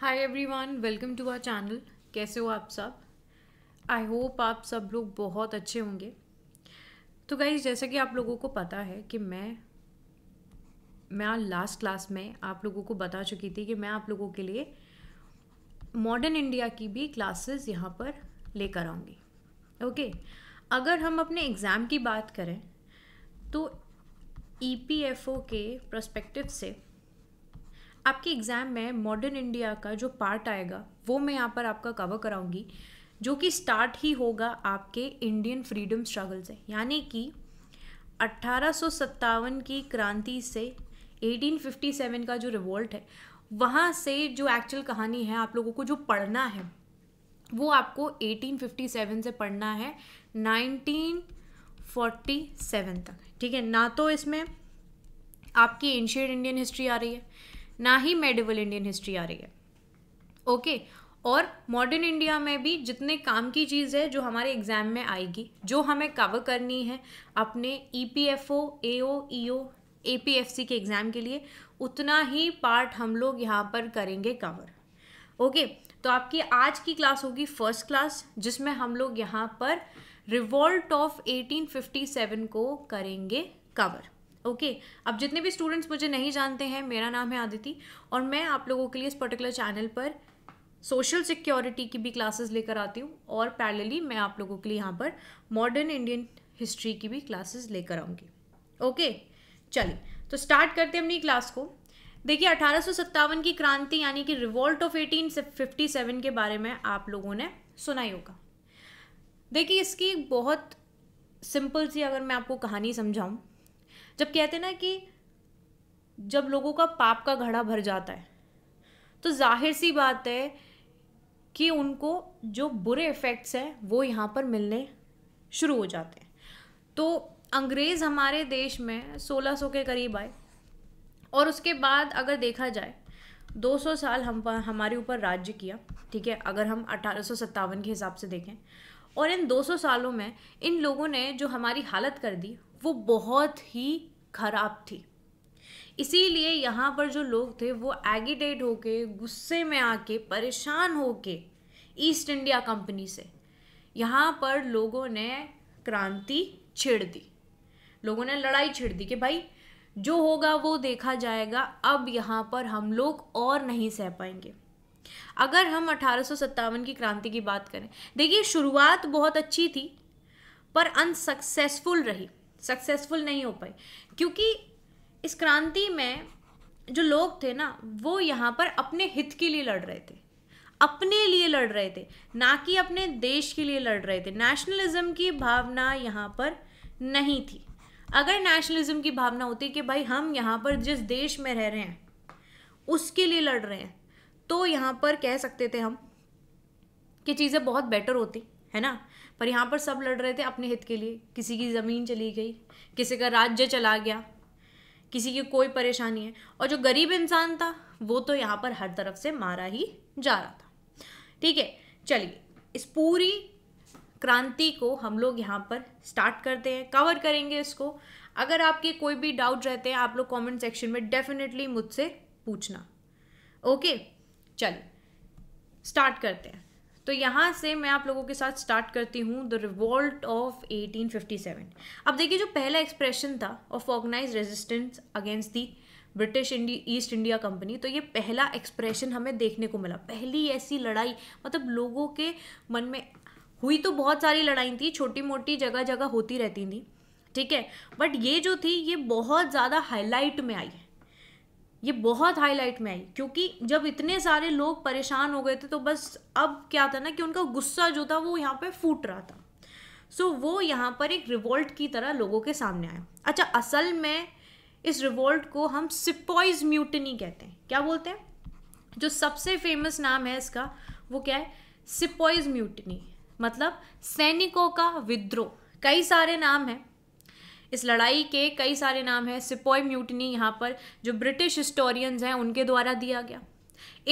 Hi everyone welcome to our channel कैसे हो आप सब आई होप आप सब लोग बहुत अच्छे होंगे तो गाइज जैसा कि आप लोगों को पता है कि मैं मैं लास्ट क्लास में आप लोगों को बता चुकी थी कि मैं आप लोगों के लिए मॉडर्न इंडिया की भी क्लासेस यहाँ पर लेकर आऊँगी ओके अगर हम अपने एग्ज़ाम की बात करें तो ई e के प्रस्पेक्टिव से आपके एग्ज़ाम में मॉडर्न इंडिया का जो पार्ट आएगा वो मैं यहाँ पर आपका कवर कराऊंगी जो कि स्टार्ट ही होगा आपके इंडियन फ्रीडम स्ट्रगल से यानी कि अट्ठारह की क्रांति से 1857 का जो रिवोल्ट है वहाँ से जो एक्चुअल कहानी है आप लोगों को जो पढ़ना है वो आपको 1857 से पढ़ना है 1947 तक ठीक है ना तो इसमें आपकी एंशियड इंडियन हिस्ट्री आ रही है ना ही मेडिवल इंडियन हिस्ट्री आ रही है ओके okay, और मॉडर्न इंडिया में भी जितने काम की चीज़ है जो हमारे एग्ज़ाम में आएगी जो हमें कवर करनी है अपने E P F O A O E O A P F C के एग्ज़ाम के लिए उतना ही पार्ट हम लोग यहाँ पर करेंगे कवर ओके okay, तो आपकी आज की क्लास होगी फर्स्ट क्लास जिसमें हम लोग यहाँ पर रिवॉल्ट ऑफ 1857 को करेंगे कवर ओके okay, अब जितने भी स्टूडेंट्स मुझे नहीं जानते हैं मेरा नाम है आदिति और मैं आप लोगों के लिए इस पर्टिकुलर चैनल पर सोशल सिक्योरिटी की भी क्लासेस लेकर आती हूँ और पैरेलली मैं आप लोगों के लिए यहाँ पर मॉडर्न इंडियन हिस्ट्री की भी क्लासेस लेकर आऊँगी ओके चलिए तो स्टार्ट करते हैं अपनी क्लास को देखिए अठारह की क्रांति यानी कि रिवॉल्ट ऑफ एटीन के बारे में आप लोगों ने सुना ही होगा देखिए इसकी बहुत सिंपल सी अगर मैं आपको कहानी समझाऊँ जब कहते हैं ना कि जब लोगों का पाप का घड़ा भर जाता है तो जाहिर सी बात है कि उनको जो बुरे इफ़ेक्ट्स हैं वो यहाँ पर मिलने शुरू हो जाते हैं तो अंग्रेज़ हमारे देश में 1600 के करीब आए और उसके बाद अगर देखा जाए 200 साल हम हमारे ऊपर राज्य किया ठीक है अगर हम अठारह के हिसाब से देखें और इन 200 सालों में इन लोगों ने जो हमारी हालत कर दी वो बहुत ही खराब थी इसीलिए यहाँ पर जो लोग थे वो एगिटेट होके गुस्से में आके परेशान होके ईस्ट इंडिया कंपनी से यहाँ पर लोगों ने क्रांति छेड़ दी लोगों ने लड़ाई छेड़ दी कि भाई जो होगा वो देखा जाएगा अब यहाँ पर हम लोग और नहीं सह पाएंगे अगर हम अठारह की क्रांति की बात करें देखिए शुरुआत बहुत अच्छी थी पर अनसक्सेसफुल रही सक्सेसफुल नहीं हो पाई क्योंकि इस क्रांति में जो लोग थे ना वो यहाँ पर अपने हित के लिए लड़ रहे थे अपने लिए लड़ रहे थे ना कि अपने देश के लिए लड़ रहे थे नेशनलिज्म की भावना यहाँ पर नहीं थी अगर नेशनलिज्म की भावना होती कि भाई हम यहाँ पर जिस देश में रह रहे हैं उसके लिए लड़ रहे हैं तो यहाँ पर कह सकते थे हम कि चीज़ें बहुत बेटर होती है ना पर यहाँ पर सब लड़ रहे थे अपने हित के लिए किसी की ज़मीन चली गई किसी का राज्य चला गया किसी की कोई परेशानी है और जो गरीब इंसान था वो तो यहाँ पर हर तरफ से मारा ही जा रहा था ठीक है चलिए इस पूरी क्रांति को हम लोग यहाँ पर स्टार्ट करते हैं कवर करेंगे इसको अगर आपके कोई भी डाउट रहते हैं आप लोग कमेंट सेक्शन में डेफिनेटली मुझसे पूछना ओके चलिए स्टार्ट करते हैं तो यहाँ से मैं आप लोगों के साथ स्टार्ट करती हूँ द रिवॉल्ट ऑफ 1857 अब देखिए जो पहला एक्सप्रेशन था of organize resistance against the British India East India company तो ये पहला एक्सप्रेशन हमें देखने को मिला पहली ऐसी लड़ाई मतलब लोगों के मन में हुई तो बहुत सारी लड़ाई थी छोटी मोटी जगह जगह होती रहती थी ठीक है बट ये जो थी ये बहुत ज़्यादा हाईलाइट में आई है ये बहुत हाईलाइट में आई क्योंकि जब इतने सारे लोग परेशान हो गए थे तो बस अब क्या था ना कि उनका गुस्सा जो था वो यहाँ पे फूट रहा था सो so, वो यहाँ पर एक रिवोल्ट की तरह लोगों के सामने आया अच्छा असल में इस रिवोल्ट को हम सिपॉइज म्यूटनी कहते हैं क्या बोलते हैं जो सबसे फेमस नाम है इसका वो क्या है सिपॉइज म्यूटनी मतलब सैनिकों का विद्रोह कई सारे नाम हैं इस लड़ाई के कई सारे नाम हैं सिपोई म्यूटनी यहाँ पर जो ब्रिटिश हिस्टोरियंस हैं उनके द्वारा दिया गया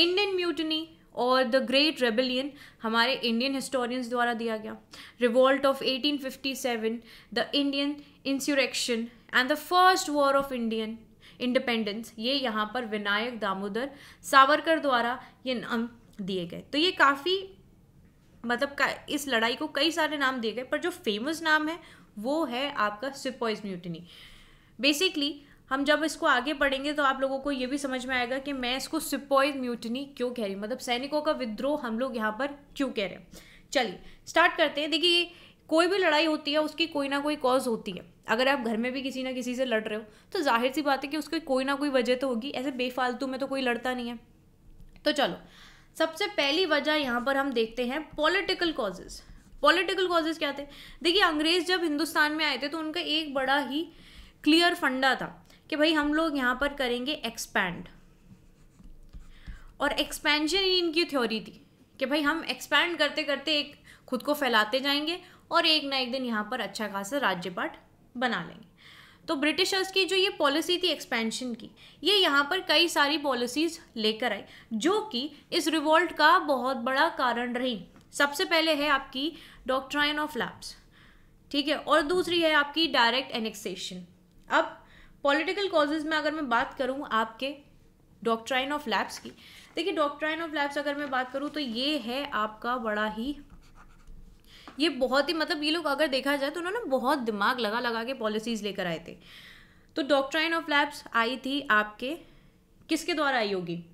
इंडियन म्यूटनी और द ग्रेट रेबेलियन हमारे इंडियन हिस्टोरियंस द्वारा दिया गया revolt of 1857 the Indian insurrection and the first war of Indian independence ये यहाँ पर विनायक दामोदर सावरकर द्वारा ये नाम दिए गए तो ये काफ़ी मतलब का, इस लड़ाई को कई सारे नाम दिए गए पर जो फेमस नाम है वो है आपका सिपोइज म्यूटनी बेसिकली हम जब इसको आगे पढ़ेंगे तो आप लोगों को ये भी समझ में आएगा कि मैं इसको सिपोइज म्यूटनी क्यों कह रही हूँ मतलब सैनिकों का विद्रोह हम लोग यहाँ पर क्यों कह रहे हैं चलिए स्टार्ट करते हैं देखिए कोई भी लड़ाई होती है उसकी कोई ना कोई कॉज होती है अगर आप घर में भी किसी ना किसी से लड़ रहे हो तो जाहिर सी बात है कि उसकी कोई ना कोई वजह तो होगी ऐसे बेफालतू में तो कोई लड़ता नहीं है तो चलो सबसे पहली वजह यहाँ पर हम देखते हैं पॉलिटिकल कॉजेज़ पॉलिटिकल कॉजेज क्या थे देखिए अंग्रेज जब हिंदुस्तान में आए थे तो उनका एक बड़ा ही क्लियर फंडा था कि भाई हम लोग यहाँ पर करेंगे एक्सपैंड और एक्सपेंशन ही इनकी थ्योरी थी कि भाई हम एक्सपैंड करते करते एक खुद को फैलाते जाएंगे और एक ना एक दिन यहाँ पर अच्छा खासा राज्यपाट बना लेंगे तो ब्रिटिशर्स की जो ये पॉलिसी थी एक्सपेंशन की ये यहाँ पर कई सारी पॉलिसीज़ लेकर आई जो कि इस रिवॉल्ट का बहुत बड़ा कारण रही सबसे पहले है आपकी डॉक्ट्राइन ऑफ लैप्स ठीक है और दूसरी है आपकी डायरेक्ट एनेक्सेशन अब पॉलिटिकल कॉजेज में अगर मैं बात करूँ आपके डॉक्ट्राइन ऑफ लैप्स की देखिए डॉक्ट्राइन ऑफ लैप्स अगर मैं बात करूँ तो ये है आपका बड़ा ही ये बहुत ही मतलब ये लोग अगर देखा जाए तो उन्होंने बहुत दिमाग लगा लगा के पॉलिसीज़ लेकर आए थे तो डॉक्ट्राइन ऑफ लैप्स आई थी आपके किसके द्वारा आई होगी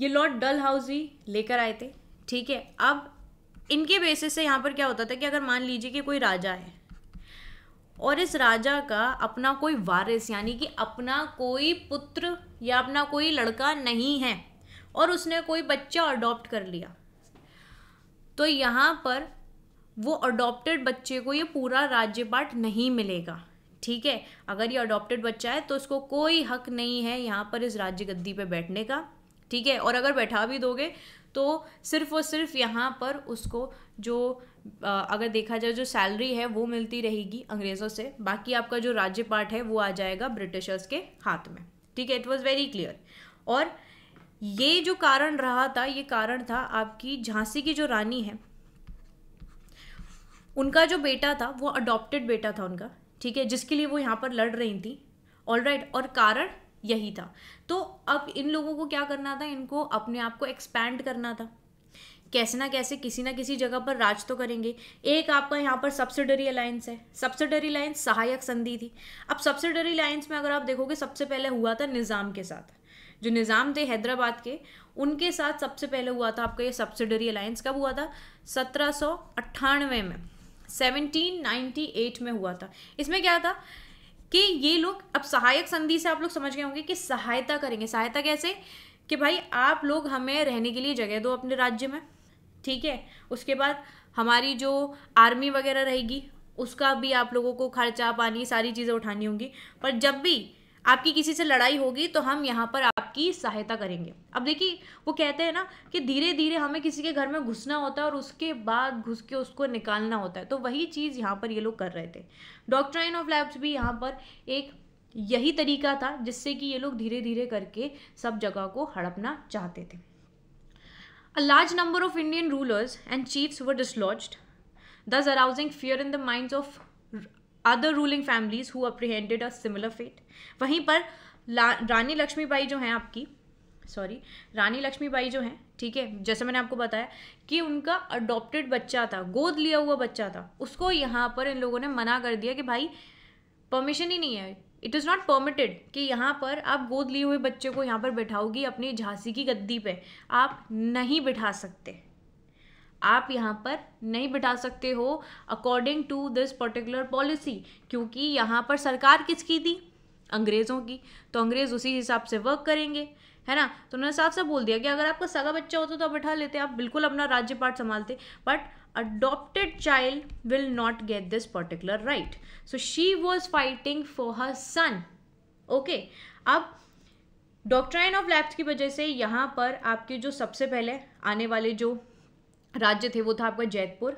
ये लॉर्ड डल हाउजी लेकर आए थे ठीक है अब इनके बेसिस से यहाँ पर क्या होता था कि अगर मान लीजिए कि कोई राजा है और इस राजा का अपना कोई वारिस यानी कि अपना कोई पुत्र या अपना कोई लड़का नहीं है और उसने कोई बच्चा अडॉप्ट कर लिया तो यहाँ पर वो अडॉप्टेड बच्चे को ये पूरा राज्य पाठ नहीं मिलेगा ठीक है अगर ये अडॉप्टेड बच्चा है तो उसको कोई हक नहीं है यहाँ पर इस राज्य गद्दी पर बैठने का ठीक है और अगर बैठा भी दोगे तो सिर्फ और सिर्फ यहाँ पर उसको जो अगर देखा जाए जो सैलरी है वो मिलती रहेगी अंग्रेज़ों से बाकी आपका जो राज्य पाठ है वो आ जाएगा ब्रिटिशर्स के हाथ में ठीक है इट वॉज़ वेरी क्लियर और ये जो कारण रहा था ये कारण था आपकी झांसी की जो रानी है उनका जो बेटा था वो अडॉप्टेड बेटा था उनका ठीक है जिसके लिए वो यहाँ पर लड़ रही थी ऑल right. और कारण यही था तो अब इन लोगों को क्या करना था इनको अपने आप को एक्सपैंड करना था कैसे ना कैसे किसी ना किसी जगह पर राज तो करेंगे एक आपका यहाँ पर सब्सिडरी अलायंस है सब्सिडरी अलायंस सहायक संधि थी अब सब्सिडरी अलायंस में अगर आप देखोगे सबसे पहले हुआ था निज़ाम के साथ जो निज़ाम थे हैदराबाद के उनके साथ सबसे पहले हुआ था आपका ये सब्सिडरी अलायंस कब हुआ था सत्रह में सेवनटीन में हुआ था इसमें क्या था कि ये लोग अब सहायक संधि से आप लोग समझ गए होंगे कि सहायता करेंगे सहायता कैसे कि भाई आप लोग हमें रहने के लिए जगह दो अपने राज्य में ठीक है उसके बाद हमारी जो आर्मी वगैरह रहेगी उसका भी आप लोगों को खर्चा पानी सारी चीज़ें उठानी होंगी पर जब भी आपकी किसी से लड़ाई होगी तो हम यहाँ पर आपकी सहायता करेंगे अब देखिए वो कहते हैं ना कि धीरे धीरे हमें किसी के घर में घुसना होता है और उसके बाद घुस के उसको निकालना होता है तो वही चीज़ यहाँ पर ये लोग कर रहे थे डॉक्ट्राइन ऑफ लैब्स भी यहाँ पर एक यही तरीका था जिससे कि ये लोग धीरे धीरे करके सब जगह को हड़पना चाहते थे a large number of Indian rulers and chiefs were dislodged, thus arousing fear in the mind of other ruling families who apprehended a similar fate वहीं पर रानी लक्ष्मीबाई जो हैं आपकी सॉरी रानी लक्ष्मीबाई जो हैं ठीक है जैसे मैंने आपको बताया कि उनका अडॉप्टेड बच्चा था गोद लिया हुआ बच्चा था उसको यहाँ पर इन लोगों ने मना कर दिया कि भाई परमिशन ही नहीं है इट इज़ नॉट परमिटेड कि यहाँ पर आप गोद लिए हुए बच्चे को यहाँ पर बैठाओगी अपनी झांसी की गद्दी पे आप नहीं बिठा सकते आप यहाँ पर नहीं बिठा सकते हो according to this particular policy क्योंकि यहाँ पर सरकार किसकी थी अंग्रेज़ों की तो अंग्रेज़ उसी हिसाब से वर्क करेंगे है ना तो उन्होंने साफ साफ बोल दिया कि अगर आपका सगा बच्चा होता तो, तो आप बिठा लेते आप बिल्कुल अपना राज्य पाठ संभालते but adopted child will not get this particular right so she was fighting for her son okay अब डॉक्ट्राइन ऑफ लैप्स की वजह से यहाँ पर आपके जो सबसे पहले आने वाले जो राज्य थे वो था आपका जैतपुर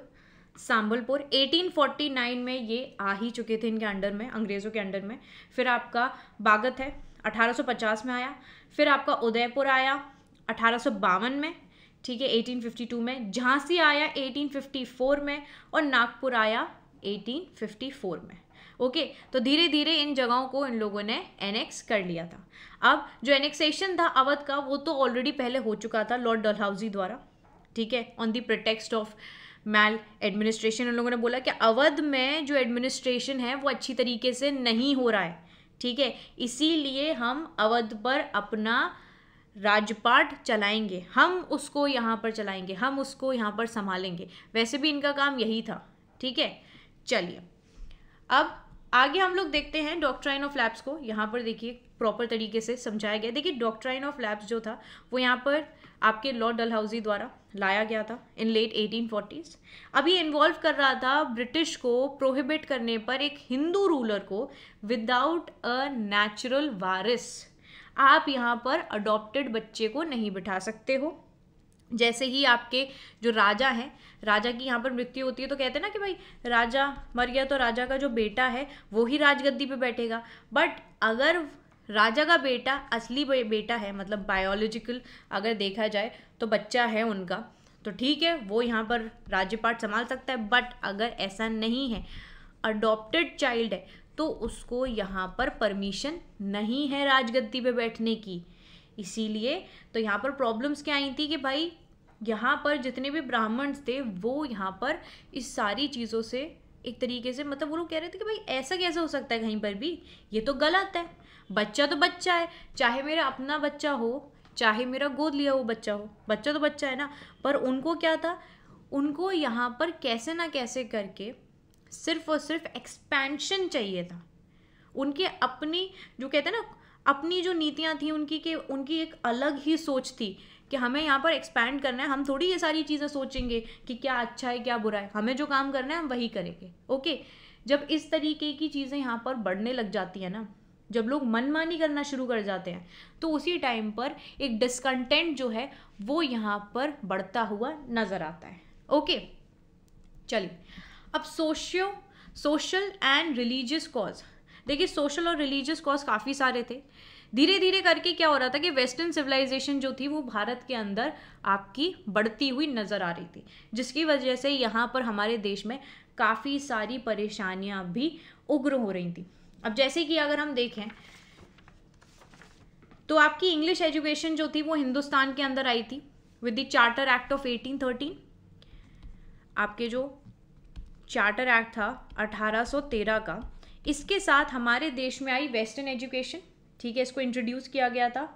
सांबलपुर 1849 में ये आ ही चुके थे इनके अंडर में अंग्रेज़ों के अंडर में फिर आपका बागत है 1850 में आया फिर आपका उदयपुर आया अठारह में ठीक है 1852 में झांसी आया 1854 में और नागपुर आया 1854 में ओके okay, तो धीरे धीरे इन जगहों को इन लोगों ने एनेक्स कर लिया था अब जो एनेक्सेशन था अवध का वो तो ऑलरेडी पहले हो चुका था लॉर्ड डलहाउजी द्वारा ठीक है on the pretext of maladministration उन लोगों ने बोला कि अवध में जो एडमिनिस्ट्रेशन है वो अच्छी तरीके से नहीं हो रहा है ठीक है इसीलिए हम अवध पर अपना राजपाट चलाएंगे हम उसको यहाँ पर चलाएंगे हम उसको यहाँ पर संभालेंगे वैसे भी इनका काम यही था ठीक है चलिए अब आगे हम लोग देखते हैं डॉक्ट्राइन ऑफ लैब्स को यहाँ पर देखिए प्रॉपर तरीके से समझाया गया देखिए डॉक्ट्राइन ऑफ लैब्स जो था वो यहाँ पर आपके लॉर्ड डलहाउजी द्वारा लाया गया था इन लेट 1840s अभी इन्वॉल्व कर रहा था ब्रिटिश को प्रोहिबिट करने पर एक हिंदू रूलर को विदाउट अ नेचुरल वारिस आप यहाँ पर अडॉप्टेड बच्चे को नहीं बिठा सकते हो जैसे ही आपके जो राजा हैं राजा की यहाँ पर मृत्यु होती है तो कहते हैं ना कि भाई राजा मर गया तो राजा का जो बेटा है वो ही राजगद्दी पे बैठेगा बट अगर राजा का बेटा असली बेटा है मतलब बायोलॉजिकल अगर देखा जाए तो बच्चा है उनका तो ठीक है वो यहाँ पर राज्यपाठ संभाल सकता है बट अगर ऐसा नहीं है अडॉप्टेड चाइल्ड है तो उसको यहाँ पर परमिशन नहीं है राजगद्दी पे बैठने की इसीलिए तो यहाँ पर प्रॉब्लम्स क्या आई थी कि भाई यहाँ पर जितने भी ब्राह्मण्स थे वो यहाँ पर इस सारी चीज़ों से एक तरीके से मतलब वो लोग कह रहे थे कि भाई ऐसा कैसे हो सकता है कहीं पर भी ये तो गलत है बच्चा तो बच्चा है चाहे मेरा अपना बच्चा हो चाहे मेरा गोद लिया हुआ बच्चा हो बच्चा तो बच्चा है ना पर उनको क्या था उनको यहाँ पर कैसे ना कैसे करके सिर्फ और सिर्फ एक्सपेंशन चाहिए था उनके अपनी जो कहते हैं ना अपनी जो नीतियाँ थी उनकी के उनकी एक अलग ही सोच थी कि हमें यहाँ पर एक्सपैंड करना है हम थोड़ी ये सारी चीज़ें सोचेंगे कि क्या अच्छा है क्या बुरा है हमें जो काम करना है हम वही करेंगे ओके जब इस तरीके की चीज़ें यहाँ पर बढ़ने लग जाती है ना जब लोग मनमानी करना शुरू कर जाते हैं तो उसी टाइम पर एक डिसकंटेंट जो है वो यहाँ पर बढ़ता हुआ नज़र आता है ओके चलिए अब socio social and religious cause देखिए सोशल और रिलीजियस कॉज काफ़ी सारे थे धीरे धीरे करके क्या हो रहा था कि वेस्टर्न सिविलाइजेशन जो थी वो भारत के अंदर आपकी बढ़ती हुई नज़र आ रही थी जिसकी वजह से यहाँ पर हमारे देश में काफ़ी सारी परेशानियाँ भी उग्र हो रही थी अब जैसे कि अगर हम देखें तो आपकी इंग्लिश एजुकेशन जो थी वो हिंदुस्तान के अंदर आई थी with the charter act of 1813 आपके जो चार्टर एक्ट था 1813 का इसके साथ हमारे देश में आई वेस्टर्न एजुकेशन ठीक है इसको इंट्रोड्यूस किया गया था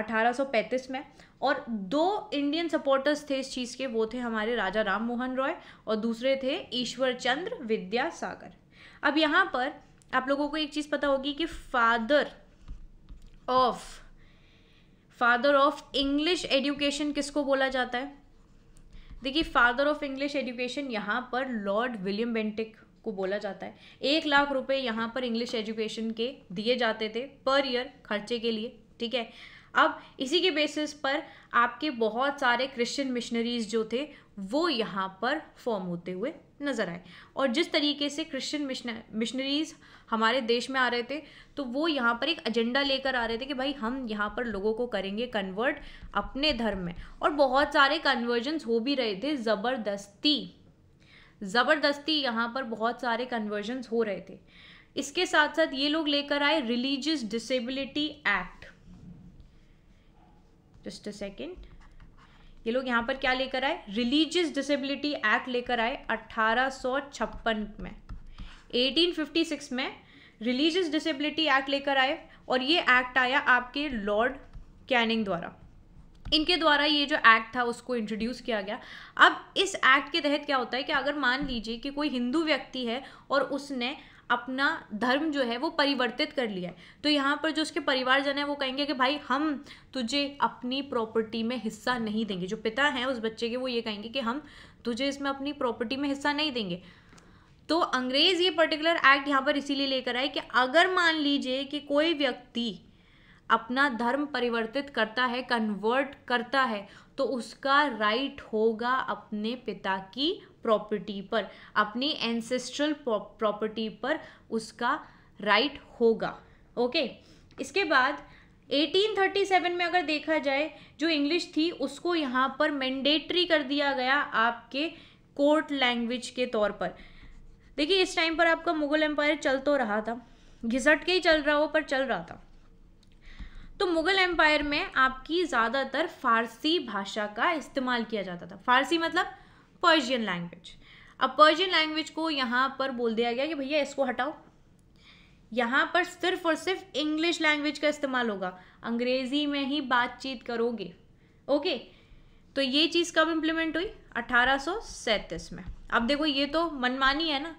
1835 में और दो इंडियन सपोर्टर्स थे इस चीज़ के वो थे हमारे राजा राम मोहन रॉय और दूसरे थे ईश्वर चंद्र विद्यासागर अब यहाँ पर आप लोगों को एक चीज़ पता होगी कि father of father of English education किसको बोला जाता है देखिए फादर ऑफ इंग्लिश एजुकेशन यहाँ पर लॉर्ड विलियम बेंटिक को बोला जाता है एक लाख रुपए यहाँ पर इंग्लिश एजुकेशन के दिए जाते थे पर ईयर खर्चे के लिए ठीक है अब इसी के बेसिस पर आपके बहुत सारे क्रिश्चियन मिशनरीज जो थे वो यहाँ पर फॉर्म होते हुए नज़र आए और जिस तरीके से क्रिश्चियन मिशनरीज हमारे देश में आ रहे थे तो वो यहाँ पर एक एजेंडा लेकर आ रहे थे कि भाई हम यहाँ पर लोगों को करेंगे कन्वर्ट अपने धर्म में और बहुत सारे कन्वर्जन्स हो भी रहे थे ज़बरदस्ती ज़बरदस्ती यहाँ पर बहुत सारे कन्वर्जन्स हो रहे थे इसके साथ साथ ये लोग लेकर आए religious disability act just a second ये लोग यहाँ पर क्या लेकर आए रिलीजियस डिसेबिलिटी एक्ट लेकर आए 1856 में 1856 में रिलीजियस डिसेबिलिटी एक्ट लेकर आए और ये एक्ट आया आपके लॉर्ड कैनिंग द्वारा इनके द्वारा ये जो एक्ट था उसको इंट्रोड्यूस किया गया अब इस एक्ट के तहत क्या होता है कि अगर मान लीजिए कि कोई हिंदू व्यक्ति है और उसने अपना धर्म जो है वो परिवर्तित कर लिया है तो यहाँ पर जो उसके परिवारजन है वो कहेंगे कि भाई हम तुझे अपनी प्रॉपर्टी में हिस्सा नहीं देंगे जो पिता हैं उस बच्चे के वो ये कहेंगे कि हम तुझे इसमें अपनी प्रॉपर्टी में हिस्सा नहीं देंगे तो अंग्रेज ये पर्टिकुलर एक्ट यहाँ पर इसीलिए लेकर आए कि अगर मान लीजिए कि कोई व्यक्ति अपना धर्म परिवर्तित करता है कन्वर्ट करता है तो उसका राइट होगा अपने पिता की प्रॉपर्टी पर अपनी एंसेस्ट्रल प्रॉपर्टी पर उसका राइट होगा ओके इसके बाद 1837 में अगर देखा जाए जो इंग्लिश थी उसको यहाँ पर मैंडेटरी कर दिया गया आपके कोर्ट लैंग्वेज के तौर पर देखिए इस टाइम पर आपका मुगल एम्पायर चल तो रहा था घिसट के ही चल रहा हो पर चल रहा था तो मुग़ल एम्पायर में आपकी ज़्यादातर फ़ारसी भाषा का इस्तेमाल किया जाता था फ़ारसी मतलब पर्शियन लैंग्वेज अब पर्शियन लैंग्वेज को यहाँ पर बोल दिया गया कि भैया इसको हटाओ यहाँ पर सिर्फ और सिर्फ इंग्लिश लैंग्वेज का इस्तेमाल होगा अंग्रेज़ी में ही बातचीत करोगे ओके तो ये चीज़ कब इम्प्लीमेंट हुई अठारह में अब देखो ये तो मनमानी है ना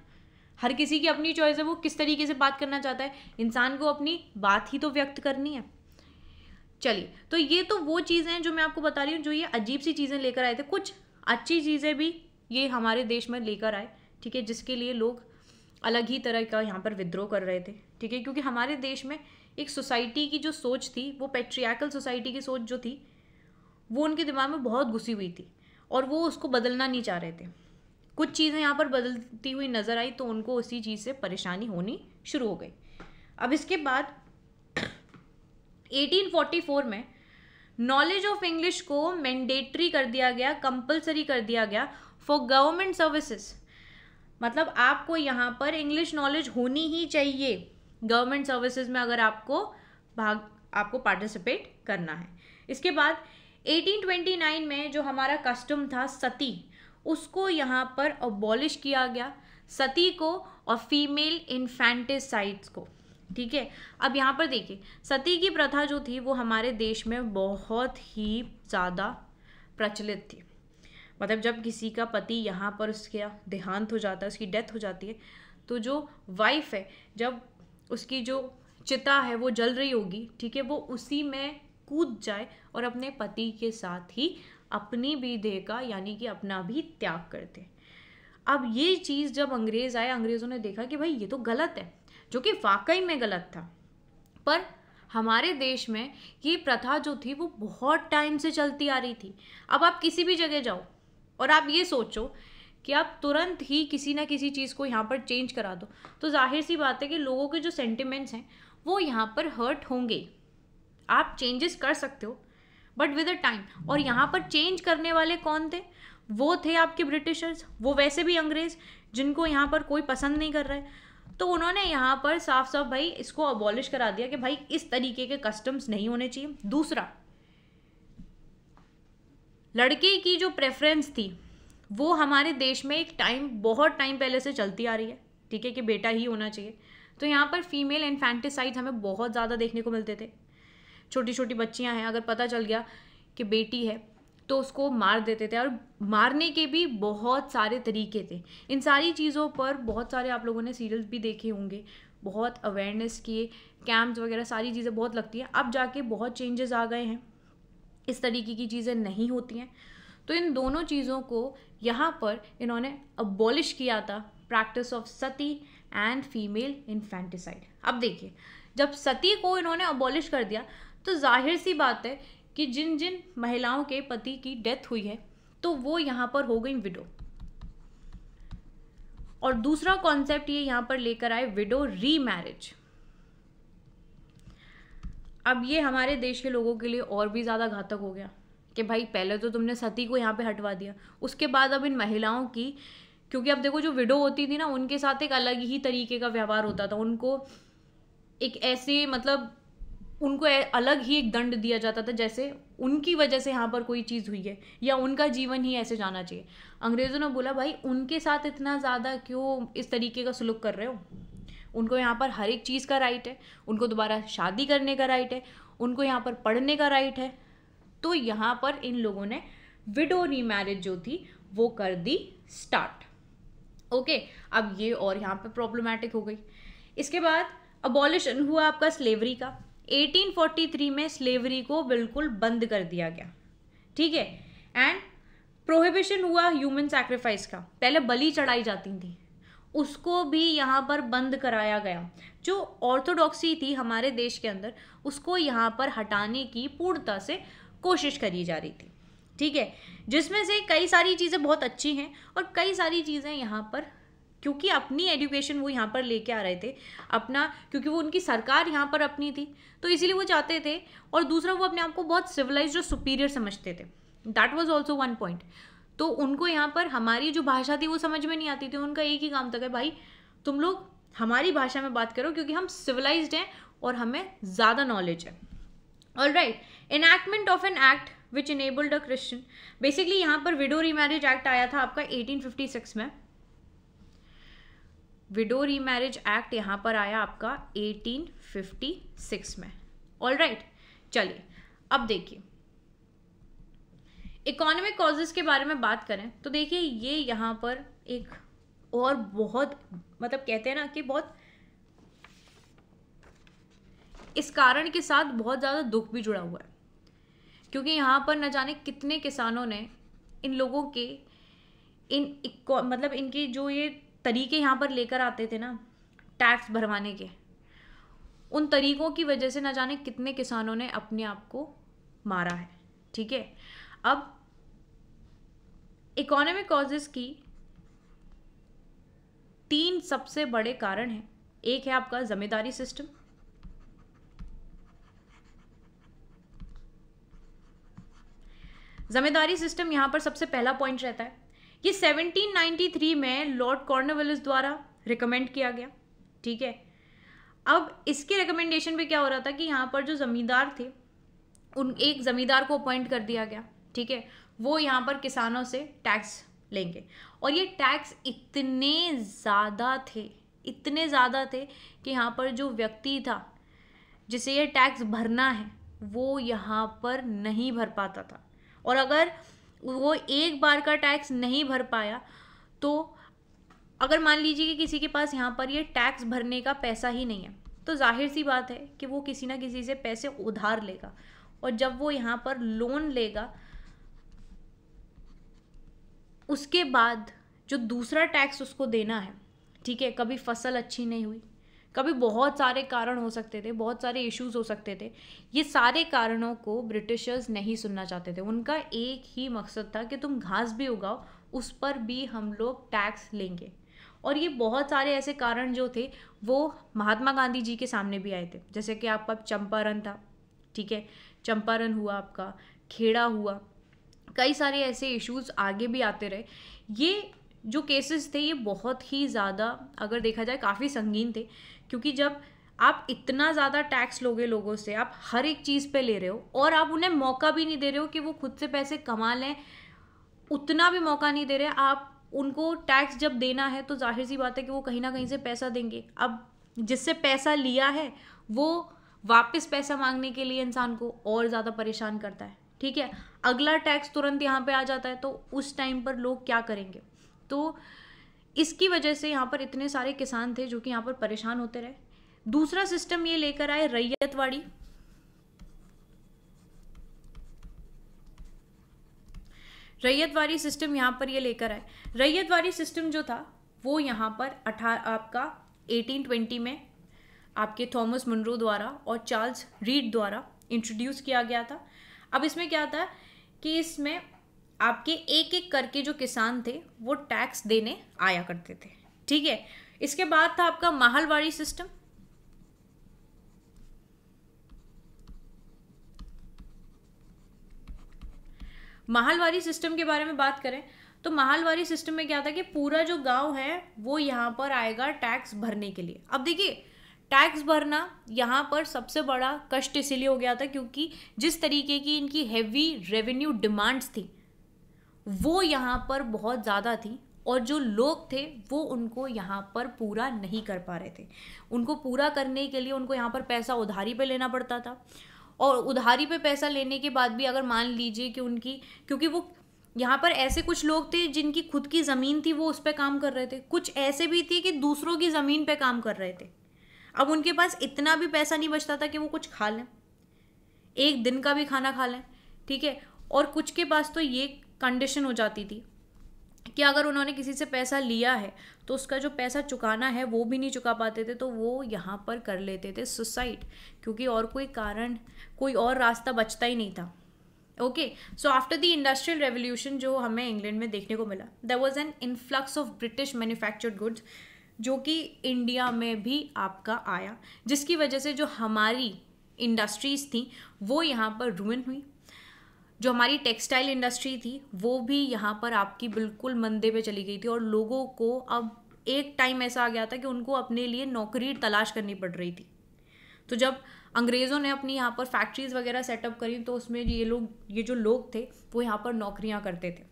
हर किसी की अपनी चॉइस है वो किस तरीके से बात करना चाहता है इंसान को अपनी बात ही तो व्यक्त करनी है चलिए तो ये तो वो चीज़ें हैं जो मैं आपको बता रही हूँ जो ये अजीब सी चीज़ें लेकर आए थे कुछ अच्छी चीज़ें भी ये हमारे देश में लेकर आए ठीक है जिसके लिए लोग अलग ही तरह का यहाँ पर विद्रोह कर रहे थे ठीक है क्योंकि हमारे देश में एक सोसाइटी की जो सोच थी वो पेट्रियाकल सोसाइटी की सोच जो थी वो उनके दिमाग में बहुत घुसी हुई थी और वो उसको बदलना नहीं चाह रहे थे कुछ चीज़ें यहाँ पर बदलती हुई नज़र आई तो उनको उसी चीज़ से परेशानी होनी शुरू हो गई अब इसके बाद 1844 में नॉलेज ऑफ इंग्लिश को मैंडेटरी कर दिया गया कंपलसरी कर दिया गया फॉर गवर्नमेंट सर्विसेज मतलब आपको यहाँ पर इंग्लिश नॉलेज होनी ही चाहिए गवर्नमेंट सर्विसेज में अगर आपको भाग आपको पार्टिसिपेट करना है इसके बाद 1829 में जो हमारा कस्टम था सती उसको यहाँ पर अबॉलिश किया गया सती को और फीमेल इन्फेंटिसाइड्स को ठीक है अब यहाँ पर देखिए सती की प्रथा जो थी वो हमारे देश में बहुत ही ज़्यादा प्रचलित थी मतलब जब किसी का पति यहाँ पर उसका देहांत हो जाता है उसकी डेथ हो जाती है तो जो वाइफ है जब उसकी जो चिता है वो जल रही होगी ठीक है वो उसी में कूद जाए और अपने पति के साथ ही अपनी भी देह का यानी कि अपना भी त्याग करते अब ये चीज़ जब अंग्रेज़ आए अंग्रेज़ों ने देखा कि भाई ये तो गलत है जो कि वाकई में गलत था पर हमारे देश में ये प्रथा जो थी वो बहुत टाइम से चलती आ रही थी अब आप किसी भी जगह जाओ और आप ये सोचो कि आप तुरंत ही किसी ना किसी चीज़ को यहाँ पर चेंज करा दो तो जाहिर सी बात है कि लोगों के जो सेंटिमेंट्स हैं वो यहाँ पर हर्ट होंगे आप चेंजेस कर सकते हो बट विद अ टाइम और यहाँ पर चेंज करने वाले कौन थे वो थे आपके ब्रिटिशर्स वो वैसे भी अंग्रेज़ जिनको यहाँ पर कोई पसंद नहीं कर रहा है तो उन्होंने यहाँ पर साफ साफ भाई इसको अबॉलिश करा दिया कि भाई इस तरीके के कस्टम्स नहीं होने चाहिए दूसरा लड़के की जो प्रेफरेंस थी वो हमारे देश में एक टाइम बहुत टाइम पहले से चलती आ रही है ठीक है कि बेटा ही होना चाहिए तो यहाँ पर फीमेल इन्फेंटिसाइड हमें बहुत ज़्यादा देखने को मिलते थे छोटी छोटी बच्चियाँ हैं अगर पता चल गया कि बेटी है तो उसको मार देते थे और मारने के भी बहुत सारे तरीके थे इन सारी चीज़ों पर बहुत सारे आप लोगों ने सीरियल्स भी देखे होंगे बहुत अवेयरनेस किए कैंप्स वगैरह सारी चीज़ें बहुत लगती हैं अब जाके बहुत चेंजेस आ गए हैं इस तरीके की चीज़ें नहीं होती हैं तो इन दोनों चीज़ों को यहाँ पर इन्होंने अबॉलिश किया था practice of sati and female infanticide अब देखिए जब सती को इन्होंने अबॉलिश कर दिया तो जाहिर सी बात है कि जिन जिन महिलाओं के पति की डेथ हुई है तो वो यहाँ पर हो गई विडो और दूसरा कॉन्सेप्ट ये यहाँ पर लेकर आए विडो री मैरिज अब ये हमारे देश के लोगों के लिए और भी ज़्यादा घातक हो गया कि भाई पहले तो तुमने सती को यहाँ पे हटवा दिया उसके बाद अब इन महिलाओं की क्योंकि अब देखो जो विडो होती थी ना उनके साथ एक अलग ही तरीके का व्यवहार होता था उनको एक ऐसे मतलब उनको अलग ही एक दंड दिया जाता था जैसे उनकी वजह से यहाँ पर कोई चीज़ हुई है या उनका जीवन ही ऐसे जाना चाहिए अंग्रेज़ों ने बोला भाई उनके साथ इतना ज़्यादा क्यों इस तरीके का सुलूक कर रहे हो उनको यहाँ पर हर एक चीज़ का राइट है उनको दोबारा शादी करने का राइट है उनको यहाँ पर पढ़ने का राइट है तो यहाँ पर इन लोगों ने विडो री मैरिज जो थी वो कर दी स्टार्ट ओके अब ये और यहाँ पर प्रॉब्लमेटिक हो गई इसके बाद अबॉलिशन हुआ आपका स्लेवरी का 1843 में स्लेवरी को बिल्कुल बंद कर दिया गया ठीक है एंड प्रोहिबिशन हुआ ह्यूमन सेक्रीफाइस का पहले बलि चढ़ाई जाती थी उसको भी यहाँ पर बंद कराया गया जो ऑर्थोडॉक्सी थी हमारे देश के अंदर उसको यहाँ पर हटाने की पूर्णता से कोशिश करी जा रही थी ठीक है जिसमें से कई सारी चीज़ें बहुत अच्छी हैं और कई सारी चीज़ें यहाँ पर क्योंकि अपनी एजुकेशन वो यहाँ पर लेके आ रहे थे अपना क्योंकि वो उनकी सरकार यहाँ पर अपनी थी तो इसीलिए वो चाहते थे और दूसरा वो अपने आप को बहुत सिविलाइज और सुपीरियर समझते थे that was also one point तो उनको यहाँ पर हमारी जो भाषा थी वो समझ में नहीं आती थी उनका एक ही काम था कि भाई तुम लोग हमारी भाषा में बात करो क्योंकि हम सिविलाइज हैं और हमें ज़्यादा नॉलेज है all right enactment of an act which enabled a Christian basically यहाँ पर विडो रीमैरिज एक्ट आया था आपका 1856 में विडो री मैरिज एक्ट यहाँ पर आया आपका 1856 में ऑल राइट चलिए अब देखिए इकोनॉमिक कॉजेज के बारे में बात करें तो देखिए ये यहाँ पर एक और बहुत मतलब कहते हैं ना कि बहुत इस कारण के साथ बहुत ज़्यादा दुख भी जुड़ा हुआ है क्योंकि यहाँ पर न जाने कितने किसानों ने इन लोगों के इन मतलब इनकी जो ये तरीके यहाँ पर लेकर आते थे ना टैक्स भरवाने के उन तरीकों की वजह से ना जाने कितने किसानों ने अपने आप को मारा है ठीक है अब इकोनॉमिक कॉजेस की तीन सबसे बड़े कारण हैं एक है आपका जमींदारी सिस्टम जमींदारी सिस्टम यहां पर सबसे पहला पॉइंट रहता है ये 1793 में लॉर्ड कॉर्नवलिस द्वारा रिकमेंड किया गया ठीक है अब इसके रिकमेंडेशन पे क्या हो रहा था कि यहाँ पर जो ज़मींदार थे उन एक ज़मींदार को अपॉइंट कर दिया गया ठीक है वो यहाँ पर किसानों से टैक्स लेंगे और ये टैक्स इतने ज़्यादा थे इतने ज़्यादा थे कि यहाँ पर जो व्यक्ति था जिसे ये टैक्स भरना है वो यहाँ पर नहीं भर पाता था और अगर वो एक बार का टैक्स नहीं भर पाया तो अगर मान लीजिए कि किसी के पास यहाँ पर ये टैक्स भरने का पैसा ही नहीं है तो जाहिर सी बात है कि वो किसी ना किसी से पैसे उधार लेगा और जब वो यहाँ पर लोन लेगा उसके बाद जो दूसरा टैक्स उसको देना है ठीक है कभी फसल अच्छी नहीं हुई कभी बहुत सारे कारण हो सकते थे बहुत सारे इश्यूज हो सकते थे ये सारे कारणों को ब्रिटिशर्स नहीं सुनना चाहते थे उनका एक ही मकसद था कि तुम घास भी उगाओ उस पर भी हम लोग टैक्स लेंगे और ये बहुत सारे ऐसे कारण जो थे वो महात्मा गांधी जी के सामने भी आए थे जैसे कि आपका चंपारण था ठीक है चंपारण हुआ आपका खेड़ा हुआ कई सारे ऐसे इश्यूज आगे भी आते रहे ये जो केसेस थे ये बहुत ही ज़्यादा अगर देखा जाए काफ़ी संगीन थे क्योंकि जब आप इतना ज़्यादा टैक्स लोगे लोगों से आप हर एक चीज़ पे ले रहे हो और आप उन्हें मौका भी नहीं दे रहे हो कि वो खुद से पैसे कमा लें उतना भी मौका नहीं दे रहे आप उनको टैक्स जब देना है तो जाहिर सी बात है कि वो कहीं ना कहीं से पैसा देंगे अब जिससे पैसा लिया है वो वापस पैसा मांगने के लिए इंसान को और ज़्यादा परेशान करता है ठीक है अगला टैक्स तुरंत यहाँ पे आ जाता है तो उस टाइम पर लोग क्या करेंगे तो इसकी वजह से यहाँ पर इतने सारे किसान थे जो कि यहाँ पर परेशान होते रहे दूसरा सिस्टम ये लेकर आए रैयतवाड़ी रैयतवाड़ी सिस्टम यहाँ पर ये लेकर आए रैयतवाड़ी सिस्टम जो था वो यहाँ पर अठार आपका 1820 में आपके थॉमस मुनरो द्वारा और चार्ल्स रीड द्वारा इंट्रोड्यूस किया गया था अब इसमें क्या था कि इसमें आपके एक एक करके जो किसान थे वो टैक्स देने आया करते थे ठीक है इसके बाद था आपका माहलवाड़ी सिस्टम माहलवाड़ी सिस्टम के बारे में बात करें तो माहलवाड़ी सिस्टम में क्या था कि पूरा जो गांव है वो यहां पर आएगा टैक्स भरने के लिए अब देखिए टैक्स भरना यहाँ पर सबसे बड़ा कष्ट इसीलिए हो गया था क्योंकि जिस तरीके की इनकी हैवी रेवेन्यू डिमांड्स थी वो यहाँ पर बहुत ज़्यादा थी और जो लोग थे वो उनको यहाँ पर पूरा नहीं कर पा रहे थे उनको पूरा करने के लिए उनको यहाँ पर पैसा उधारी पे लेना पड़ता था और उधारी पे पैसा लेने के बाद भी अगर मान लीजिए कि उनकी क्योंकि वो यहाँ पर ऐसे कुछ लोग थे जिनकी खुद की ज़मीन थी वो उस पर काम कर रहे थे कुछ ऐसे भी थे कि दूसरों की ज़मीन पर काम कर रहे थे अब उनके पास इतना भी पैसा नहीं बचता था कि वो कुछ खा लें एक दिन का भी खाना खा लें ठीक है और कुछ के पास तो ये कंडीशन हो जाती थी कि अगर उन्होंने किसी से पैसा लिया है तो उसका जो पैसा चुकाना है वो भी नहीं चुका पाते थे तो वो यहाँ पर कर लेते थे सुसाइड क्योंकि और कोई कारण कोई और रास्ता बचता ही नहीं था okay so after the industrial revolution जो हमें इंग्लैंड में देखने को मिला there was an influx of British manufactured goods जो कि इंडिया में भी आपका आया जिसकी वजह से जो हमारी इंडस्ट्रीज़ थी वो यहाँ पर रूइन हुई जो हमारी टेक्सटाइल इंडस्ट्री थी वो भी यहाँ पर आपकी बिल्कुल मंदे पे चली गई थी और लोगों को अब एक टाइम ऐसा आ गया था कि उनको अपने लिए नौकरी तलाश करनी पड़ रही थी तो जब अंग्रेज़ों ने अपनी यहाँ पर फैक्ट्रीज़ वगैरह सेटअप करी तो उसमें ये लोग ये जो लोग थे वो यहाँ पर नौकरियाँ करते थे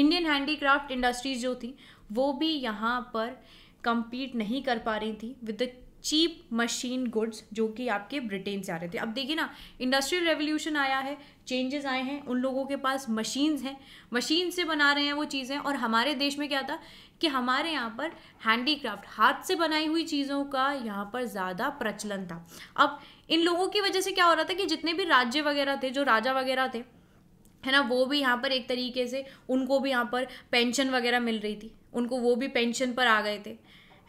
इंडियन हैंडीक्राफ्ट इंडस्ट्रीज जो थी वो भी यहाँ पर कंपीट नहीं कर पा रही थी with the cheap machine goods जो कि आपके ब्रिटेन से आ रहे थे अब देखिए ना इंडस्ट्रियल रेवोल्यूशन आया है चेंजेस आए हैं उन लोगों के पास मशीन्स हैं मशीन से बना रहे हैं वो चीज़ें और हमारे देश में क्या था कि हमारे यहाँ पर हैंडीक्राफ्ट हाथ से बनाई हुई चीज़ों का यहाँ पर ज़्यादा प्रचलन था अब इन लोगों की वजह से क्या हो रहा था कि जितने भी राज्य वगैरह थे जो राजा वगैरह थे है ना वो भी यहाँ पर एक तरीके से उनको भी यहाँ पर पेंशन वगैरह मिल रही थी उनको वो भी पेंशन पर आ गए थे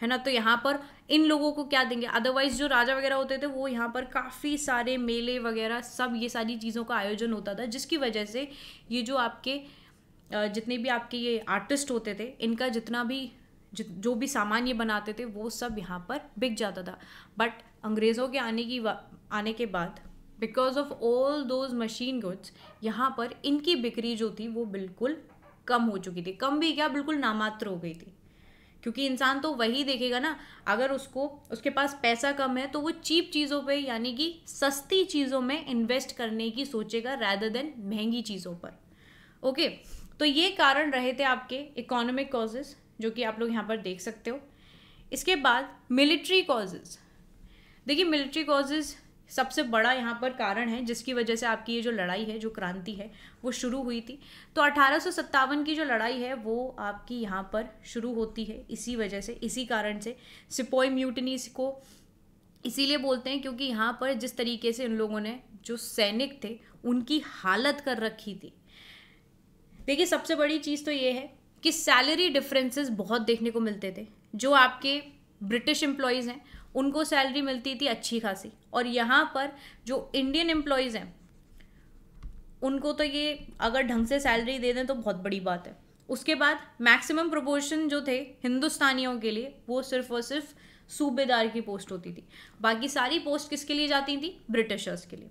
है ना तो यहाँ पर इन लोगों को क्या देंगे अदरवाइज जो राजा वगैरह होते थे वो यहाँ पर काफ़ी सारे मेले वगैरह सब ये सारी चीज़ों का आयोजन होता था जिसकी वजह से ये जो आपके जितने भी आपके ये आर्टिस्ट होते थे इनका जितना भी जो भी सामान ये बनाते थे वो सब यहाँ पर बिक जाता था बट अंग्रेज़ों के आने की आने के बाद because of all those machine goods यहाँ पर इनकी बिक्री जो थी वो बिल्कुल कम हो चुकी थी कम भी क्या बिल्कुल नामात्र हो गई थी क्योंकि इंसान तो वही देखेगा ना अगर उसको उसके पास पैसा कम है तो वो चीप चीज़ों पे यानी कि सस्ती चीज़ों में इन्वेस्ट करने की सोचेगा रैदर देन महंगी चीज़ों पर ओके तो ये कारण रहे थे आपके इकोनॉमिक कॉजेज़ जो कि आप लोग यहाँ पर देख सकते हो इसके बाद मिलिट्री कॉजेज़ देखिए मिलिट्री कॉजेज़ सबसे बड़ा यहाँ पर कारण है जिसकी वजह से आपकी ये जो लड़ाई है जो क्रांति है वो शुरू हुई थी तो अठारह की जो लड़ाई है वो आपकी यहाँ पर शुरू होती है इसी वजह से इसी कारण से सिपोई म्यूटनीस को इसीलिए बोलते हैं क्योंकि यहाँ पर जिस तरीके से इन लोगों ने जो सैनिक थे उनकी हालत कर रखी थी देखिए सबसे बड़ी चीज़ तो ये है कि सैलरी डिफरेंसेस बहुत देखने को मिलते थे जो आपके ब्रिटिश एम्प्लॉयज़ हैं उनको सैलरी मिलती थी अच्छी खासी और यहाँ पर जो इंडियन एम्प्लॉयज़ हैं उनको तो ये अगर ढंग से सैलरी दे दें तो बहुत बड़ी बात है उसके बाद मैक्सिमम प्रपोर्शन जो थे हिंदुस्तानियों के लिए वो सिर्फ और सिर्फ सूबेदार की पोस्ट होती थी बाकी सारी पोस्ट किसके लिए जाती थी ब्रिटिशर्स के लिए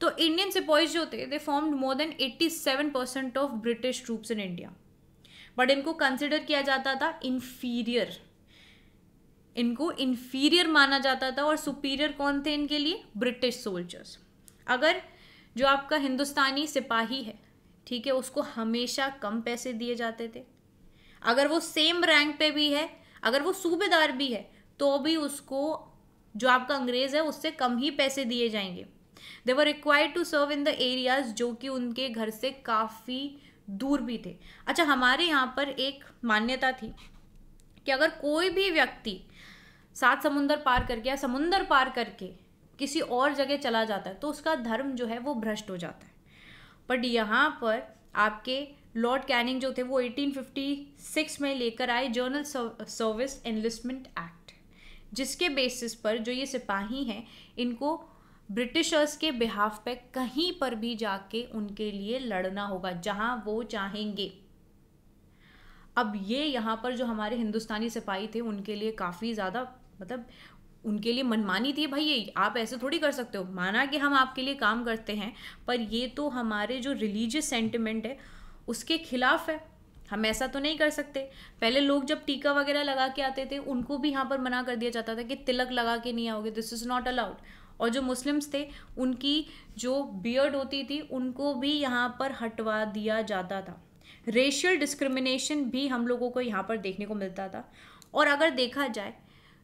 तो इंडियन सिपॉइज जो थे they formed more than 87 percent of British troops in India but इनको कंसिडर किया जाता था इन्फीरियर इनको इन्फीरियर माना जाता था और सुपीरियर कौन थे इनके लिए ब्रिटिश सोल्जर्स अगर जो आपका हिंदुस्तानी सिपाही है ठीक है उसको हमेशा कम पैसे दिए जाते थे अगर वो सेम रैंक पे भी है अगर वो सूबेदार भी है तो भी उसको जो आपका अंग्रेज़ है उससे कम ही पैसे दिए जाएंगे they were required to serve in the areas जो कि उनके घर से काफ़ी दूर भी थे अच्छा हमारे यहाँ पर एक मान्यता थी कि अगर कोई भी व्यक्ति सात समुंदर पार करके या समुंदर पार करके किसी और जगह चला जाता है तो उसका धर्म जो है वो भ्रष्ट हो जाता है बट यहाँ पर आपके लॉर्ड कैनिंग जो थे वो 1856 में लेकर आए जर्नल सर्विस एनलिस्टमेंट एक्ट जिसके बेसिस पर जो ये सिपाही हैं इनको ब्रिटिशर्स के बिहाफ पे कहीं पर भी जाके उनके लिए लड़ना होगा जहाँ वो चाहेंगे अब ये यहाँ पर जो हमारे हिंदुस्तानी सिपाही थे उनके लिए काफ़ी ज़्यादा मतलब उनके लिए मनमानी थी भाई ये आप ऐसे थोड़ी कर सकते हो माना कि हम आपके लिए काम करते हैं पर ये तो हमारे जो रिलीजियस सेंटिमेंट है उसके खिलाफ है हम ऐसा तो नहीं कर सकते पहले लोग जब टीका वगैरह लगा के आते थे उनको भी यहाँ पर मना कर दिया जाता था कि तिलक लगा के नहीं आओगे दिस इज़ नॉट अलाउड और जो मुस्लिम्स थे उनकी जो बियर्ड होती थी उनको भी यहाँ पर हटवा दिया जाता था रेशियल डिस्क्रिमिनेशन भी हम लोगों को यहाँ पर देखने को मिलता था और अगर देखा जाए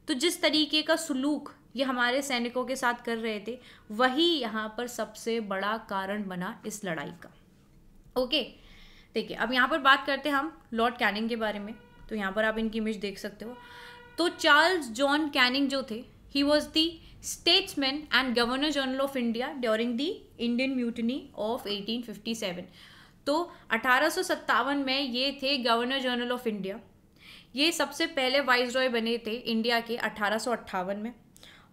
तो जिस तरीके का सुलूक ये हमारे सैनिकों के साथ कर रहे थे वही यहाँ पर सबसे बड़ा कारण बना इस लड़ाई का ओके देखिए अब यहाँ पर बात करते हैं हम लॉर्ड कैनिंग के बारे में तो यहाँ पर आप इनकी इमेज देख सकते हो तो चार्ल्स जॉन कैनिंग जो थे he was the statesman and governor general of India during the Indian mutiny of 1857 तो अठारह में ये थे गवर्नर जनरल ऑफ इंडिया ये सबसे पहले वाइस रॉय बने थे इंडिया के अठारह में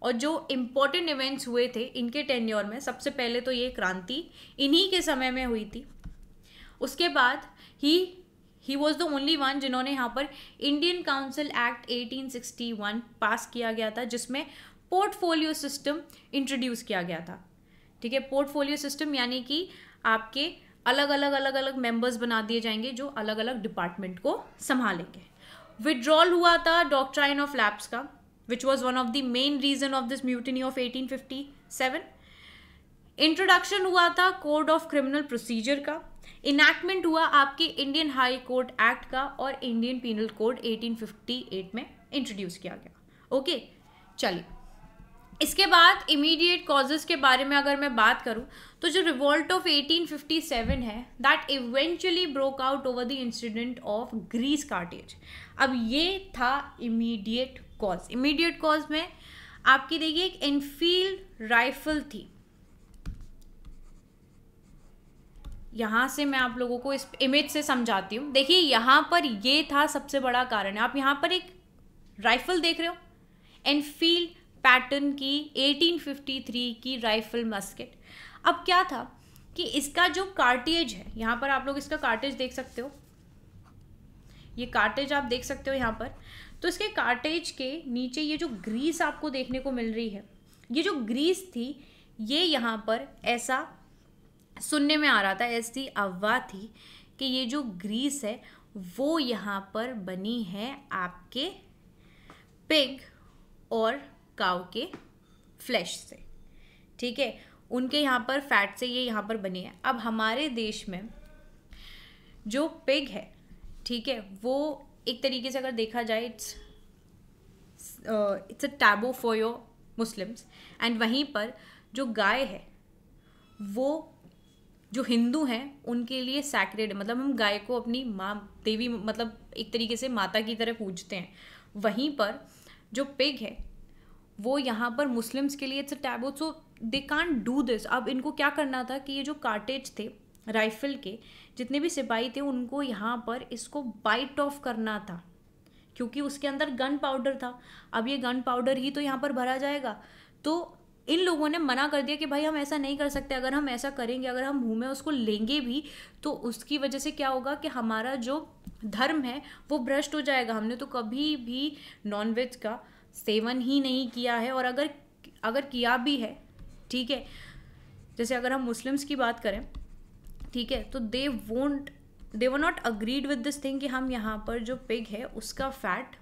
और जो इम्पोर्टेंट इवेंट्स हुए थे इनके टेन्योर में सबसे पहले तो ये क्रांति इन्हीं के समय में हुई थी उसके बाद he he was the only one जिन्होंने यहाँ पर इंडियन काउंसिल एक्ट 1861 पास किया गया था जिसमें पोर्टफोलियो सिस्टम इंट्रोड्यूस किया गया था ठीक है पोर्टफोलियो सिस्टम यानी कि आपके अलग अलग अलग अलग मेंबर्स बना दिए जाएंगे जो अलग अलग डिपार्टमेंट को संभालेंगे विड्रॉल हुआ था डॉक्ट्राइन ऑफ लैब्स का which was one of the main reason of this mutiny of eighteen introduction हुआ था कोड ऑफ क्रिमिनल प्रोसीजर का इनैक्टमेंट हुआ आपके इंडियन हाई कोर्ट एक्ट का और इंडियन पीनल कोड 1858 में इंट्रोड्यूस किया गया ओके चलिए इसके बाद इमीडिएट कॉजेज़ के बारे में अगर मैं बात करूं तो जो रिवॉल्ट ऑफ 1857 है that eventually broke out over the incident of grease cartridge अब ये था इमीडिएट कॉज इमीडिएट कॉज में आपकी देखिए एक इनफील्ड राइफल थी यहाँ से मैं आप लोगों को इस इमेज से समझाती हूँ देखिए यहाँ पर ये था सबसे बड़ा कारण आप यहाँ पर एक राइफल देख रहे हो एनफील्ड पैटर्न की 1853 की राइफल मस्केट अब क्या था कि इसका जो कार्टेज है यहाँ पर आप लोग इसका कार्टेज देख सकते हो ये कार्टेज आप देख सकते हो यहाँ पर तो इसके कार्टेज के नीचे ये जो ग्रीस आपको देखने को मिल रही है ये जो ग्रीस थी ये यहाँ पर ऐसा सुनने में आ रहा था ऐसी अफवाह थी कि ये जो ग्रीस है वो यहाँ पर बनी है आपके पिग और काव के फ्लैश से ठीक है उनके यहाँ पर फैट से ये यहाँ पर बनी है अब हमारे देश में जो पिग है ठीक है वो एक तरीके से अगर देखा जाए it's it's a taboo for your Muslims and वहीं पर जो गाय है वो जो हिंदू हैं उनके लिए सैक्रेड मतलब हम गाय को अपनी माँ देवी मतलब एक तरीके से माता की तरह पूजते हैं वहीं पर जो पिग है वो यहाँ पर मुस्लिम्स के लिए it's a taboo so they can't do this अब इनको क्या करना था कि ये जो कार्टेज थे राइफल के जितने भी सिपाही थे उनको यहाँ पर इसको बाइट ऑफ करना था क्योंकि उसके अंदर गन पाउडर था अब ये गन पाउडर ही तो यहाँ पर भरा जाएगा तो इन लोगों ने मना कर दिया कि भाई हम ऐसा नहीं कर सकते अगर हम ऐसा करेंगे अगर हम मुँह में उसको लेंगे भी तो उसकी वजह से क्या होगा कि हमारा जो धर्म है वो भ्रष्ट हो जाएगा हमने तो कभी भी नॉनवेज का सेवन ही नहीं किया है और अगर अगर किया भी है ठीक है जैसे अगर हम मुस्लिम्स की बात करें ठीक है तो they won't they were not agreed with this thing कि हम यहाँ पर जो पिग है उसका फैट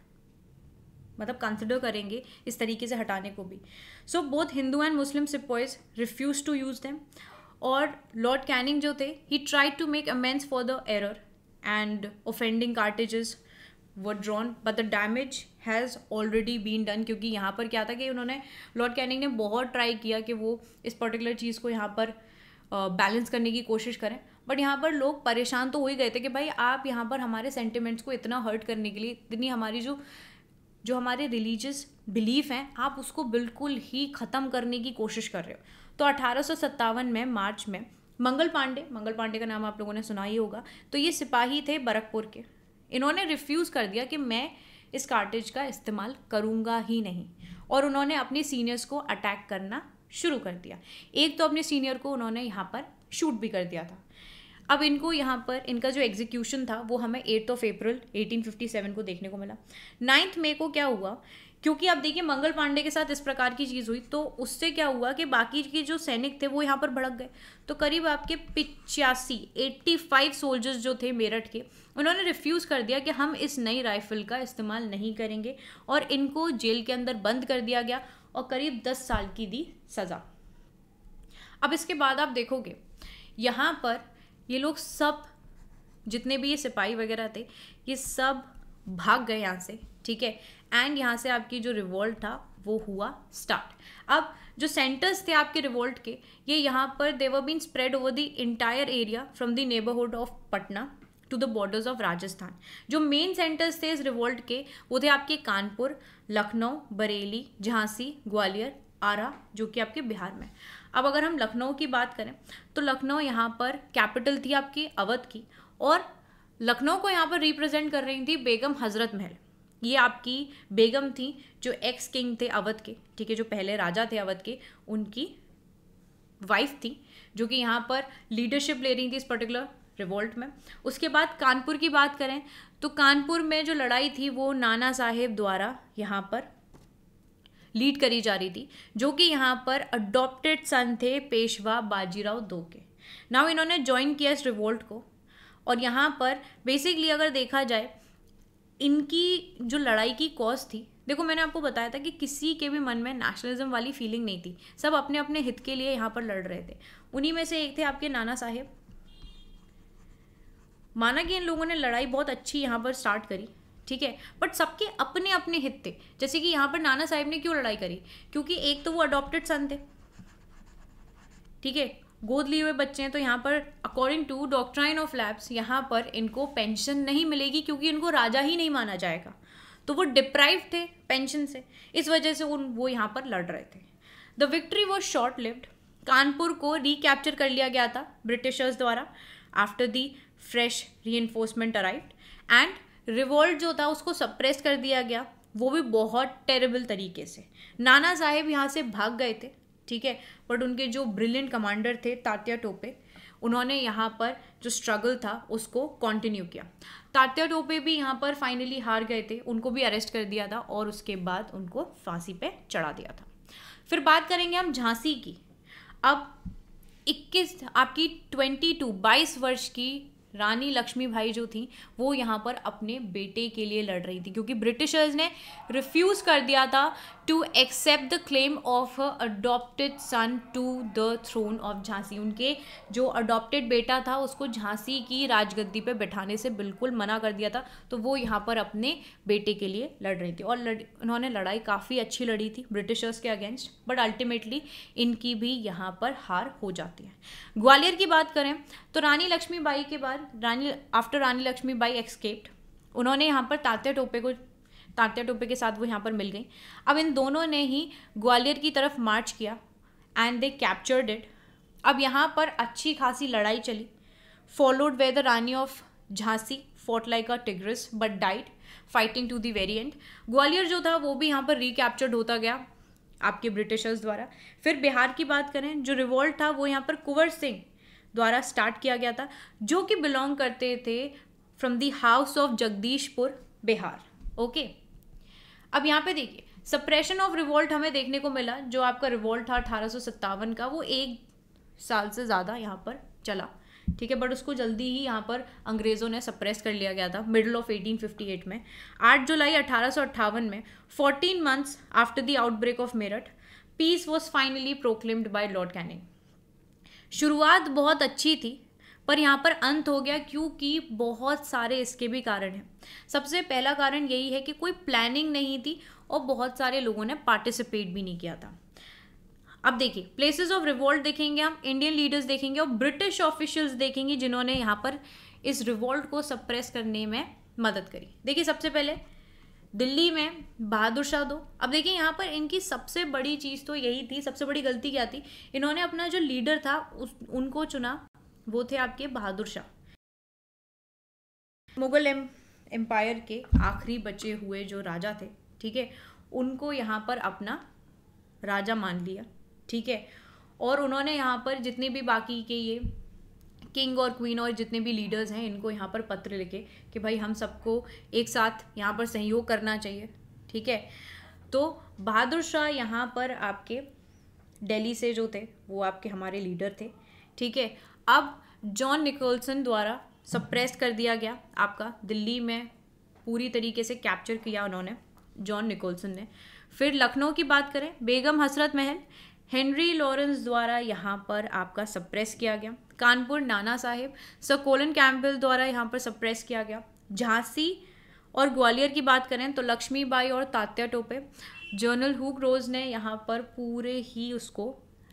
मतलब कंसिडर करेंगे इस तरीके से हटाने को भी so both Hindu and Muslim sepoys refuse to use them और लॉर्ड कैनिंग जो थे he tried to make amends for the error and offending cartridges were drawn but the damage has already been done क्योंकि यहाँ पर क्या था कि उन्होंने लॉर्ड कैनिंग ने बहुत ट्राई किया कि वो इस पर्टिकुलर चीज़ को यहाँ पर बैलेंस uh, करने की कोशिश करें बट यहाँ पर लोग परेशान तो हो ही गए थे कि भाई आप यहाँ पर हमारे सेंटिमेंट्स को इतना हर्ट करने के लिए इतनी हमारी जो जो हमारे रिलीजियस बिलीफ हैं आप उसको बिल्कुल ही ख़त्म करने की कोशिश कर रहे हो तो अठारह में मार्च में मंगल पांडे मंगल पांडे का नाम आप लोगों ने सुना ही होगा तो ये सिपाही थे बरकपुर के इन्होंने रिफ्यूज़ कर दिया कि मैं इस कार्टेज का इस्तेमाल करूँगा ही नहीं और उन्होंने अपने सीनियर्स को अटैक करना शुरू कर दिया एक तो अपने सीनियर को उन्होंने यहाँ पर शूट भी कर दिया था अब इनको यहाँ पर इनका जो एग्जीक्यूशन था वो हमें एट्थ ऑफ अप्रैल 1857 को देखने को मिला नाइन्थ मे को क्या हुआ क्योंकि आप देखिए मंगल पांडे के साथ इस प्रकार की चीज़ हुई तो उससे क्या हुआ कि बाकी के जो सैनिक थे वो यहाँ पर भड़क गए तो करीब आपके पिचासी एट्टी फाइव सोल्जर्स जो थे मेरठ के उन्होंने रिफ्यूज़ कर दिया कि हम इस नई राइफल का इस्तेमाल नहीं करेंगे और इनको जेल के अंदर बंद कर दिया गया और करीब दस साल की दी सज़ा अब इसके बाद आप देखोगे यहाँ पर ये लोग सब जितने भी ये सिपाही वगैरह थे ये सब भाग गए यहाँ से ठीक है एंड यहाँ से आपकी जो रिवोल्ट था वो हुआ स्टार्ट अब जो सेंटर्स थे आपके रिवोल्ट के ये यहाँ पर they were been spread over the entire area from the neighbourhood of Patna to the borders of Rajasthan जो मेन सेंटर्स थे इस रिवोल्ट के वो थे आपके कानपुर लखनऊ बरेली झांसी ग्वालियर आरा जो कि आपके बिहार में अब अगर हम लखनऊ की बात करें तो लखनऊ यहाँ पर कैपिटल थी आपकी अवध की और लखनऊ को यहाँ पर रिप्रेजेंट कर रही थी बेगम हजरत महल ये आपकी बेगम थी जो एक्स किंग थे अवध के ठीक है जो पहले राजा थे अवध के उनकी वाइफ थी जो कि यहाँ पर लीडरशिप ले रही थी इस पर्टिकुलर रिवोल्ट में उसके बाद कानपुर की बात करें तो कानपुर में जो लड़ाई थी वो नाना साहेब द्वारा यहाँ पर लीड करी जा रही थी जो कि यहाँ पर अडॉप्टेड सन थे पेशवा बाजीराव दो के नाउ इन्होंने ज्वाइन किया इस रिवोल्ट को और यहाँ पर बेसिकली अगर देखा जाए इनकी जो लड़ाई की कॉज थी देखो मैंने आपको बताया था कि किसी के भी मन में नेशनलिज्म वाली फीलिंग नहीं थी सब अपने अपने हित के लिए यहाँ पर लड़ रहे थे उन्हीं में से एक थे आपके नाना साहेब माना कि इन लोगों ने लड़ाई बहुत अच्छी यहाँ पर स्टार्ट करी ठीक है बट सबके अपने अपने हित थे जैसे कि यहाँ पर नाना साहेब ने क्यों लड़ाई करी क्योंकि एक तो वो अडॉप्टेड सन थे ठीक है गोद लिए हुए बच्चे हैं तो यहाँ पर according to doctrine of lapse यहाँ पर इनको पेंशन नहीं मिलेगी क्योंकि इनको राजा ही नहीं माना जाएगा तो वो डिप्राइव थे पेंशन से इस वजह से उन वो यहाँ पर लड़ रहे थे the victory was short lived Kanpur को रिकैप्चर कर लिया गया था ब्रिटिशर्स द्वारा after the fresh reinforcement arrive and revolt जो था उसको सप्रेस कर दिया गया वो भी बहुत टेरेबल तरीके से नाना साहेब यहाँ से भाग गए थे ठीक है बट उनके जो ब्रिलियंट कमांडर थे तात्या टोपे उन्होंने यहाँ पर जो स्ट्रगल था उसको कंटिन्यू किया तात्या टोपे भी यहाँ पर फाइनली हार गए थे उनको भी अरेस्ट कर दिया था और उसके बाद उनको फांसी पे चढ़ा दिया था फिर बात करेंगे हम झांसी की अब 21 आपकी 22 22 वर्ष की रानी लक्ष्मी भाई जो थी वो यहाँ पर अपने बेटे के लिए लड़ रही थी क्योंकि ब्रिटिशर्स ने रिफ्यूज़ कर दिया था to accept the claim of adopted son to the throne of Jhansi उनके जो अडोप्टेड बेटा था उसको झांसी की राजगद्दी पे बैठाने से बिल्कुल मना कर दिया था तो वो यहाँ पर अपने बेटे के लिए लड़ रही थी और लड़ उन्होंने लड़ाई काफ़ी अच्छी लड़ी थी ब्रिटिशर्स के अगेंस्ट बट अल्टीमेटली इनकी भी यहाँ पर हार हो जाती है ग्वालियर की बात करें तो रानी लक्ष्मीबाई के बाद रानी आफ्टर रानी लक्ष्मीबाई एक्सकेप्ड उन्होंने यहाँ पर तात्या टोपे को तात्या टोपे के साथ वो यहाँ पर मिल गई अब इन दोनों ने ही ग्वालियर की तरफ मार्च किया एंड दे कैप्चर्ड इट अब यहाँ पर अच्छी खासी लड़ाई चली followed way the Rani of Jhansi fought like a tigress but died fighting to the very end Gwalior जो था वो भी यहाँ पर रिकैप्चर्ड होता गया आपके ब्रिटिशर्स द्वारा फिर बिहार की बात करें जो रिवॉल्ट था वो यहाँ पर कुंवर सिंह द्वारा स्टार्ट किया गया था जो कि बिलोंग करते थे from the house of Jagdishpur Bihar okay अब यहाँ पे देखिए सप्रेशन ऑफ रिवॉल्ट हमें देखने को मिला जो आपका रिवॉल्ट था अठारह का वो एक साल से ज़्यादा यहाँ पर चला ठीक है बट उसको जल्दी ही यहाँ पर अंग्रेज़ों ने सप्रेस कर लिया गया था मिडल ऑफ 1858 में 8 जुलाई अठारह में 14 months after the outbreak of Meerut peace was finally proclaimed by Lord Canning शुरुआत बहुत अच्छी थी पर यहाँ पर अंत हो गया क्योंकि बहुत सारे इसके भी कारण हैं सबसे पहला कारण यही है कि कोई प्लानिंग नहीं थी और बहुत सारे लोगों ने पार्टिसिपेट भी नहीं किया था अब देखिए प्लेसेस ऑफ रिवॉल्ट देखेंगे हम इंडियन लीडर्स देखेंगे और ब्रिटिश ऑफिशियल्स देखेंगे जिन्होंने यहाँ पर इस रिवॉल्ट को सप्रेस करने में मदद करी देखिए सबसे पहले दिल्ली में बहादुर शाह दो अब देखिए यहाँ पर इनकी सबसे बड़ी चीज़ तो यही थी सबसे बड़ी गलती क्या थी इन्होंने अपना जो लीडर था उस उनको चुना वो थे आपके बहादुर शाह मुगल एम्पायर के आखिरी बचे हुए जो राजा थे ठीक है उनको यहाँ पर अपना राजा मान लिया ठीक है और उन्होंने यहाँ पर जितने भी बाकी के ये किंग और क्वीन और जितने भी लीडर्स हैं इनको यहाँ पर पत्र लिखे कि भाई हम सबको एक साथ यहाँ पर सहयोग करना चाहिए ठीक है तो बहादुर शाह यहाँ पर आपके दिल्ली से जो थे वो आपके हमारे लीडर थे ठीक है अब जॉन निकोलसन द्वारा सप्रेस कर दिया गया आपका दिल्ली में पूरी तरीके से कैप्चर किया उन्होंने जॉन निकोलसन ने फिर लखनऊ की बात करें बेगम हसरत महल हेनरी लॉरेंस द्वारा यहाँ पर आपका सप्रेस किया गया कानपुर नाना साहेब सर कोलन कैम्पबेल द्वारा यहाँ पर सप्रेस किया गया झांसी और ग्वालियर की बात करें तो लक्ष्मीबाई और Tatya Tope general Hugh Rose ने यहाँ पर पूरे ही उसको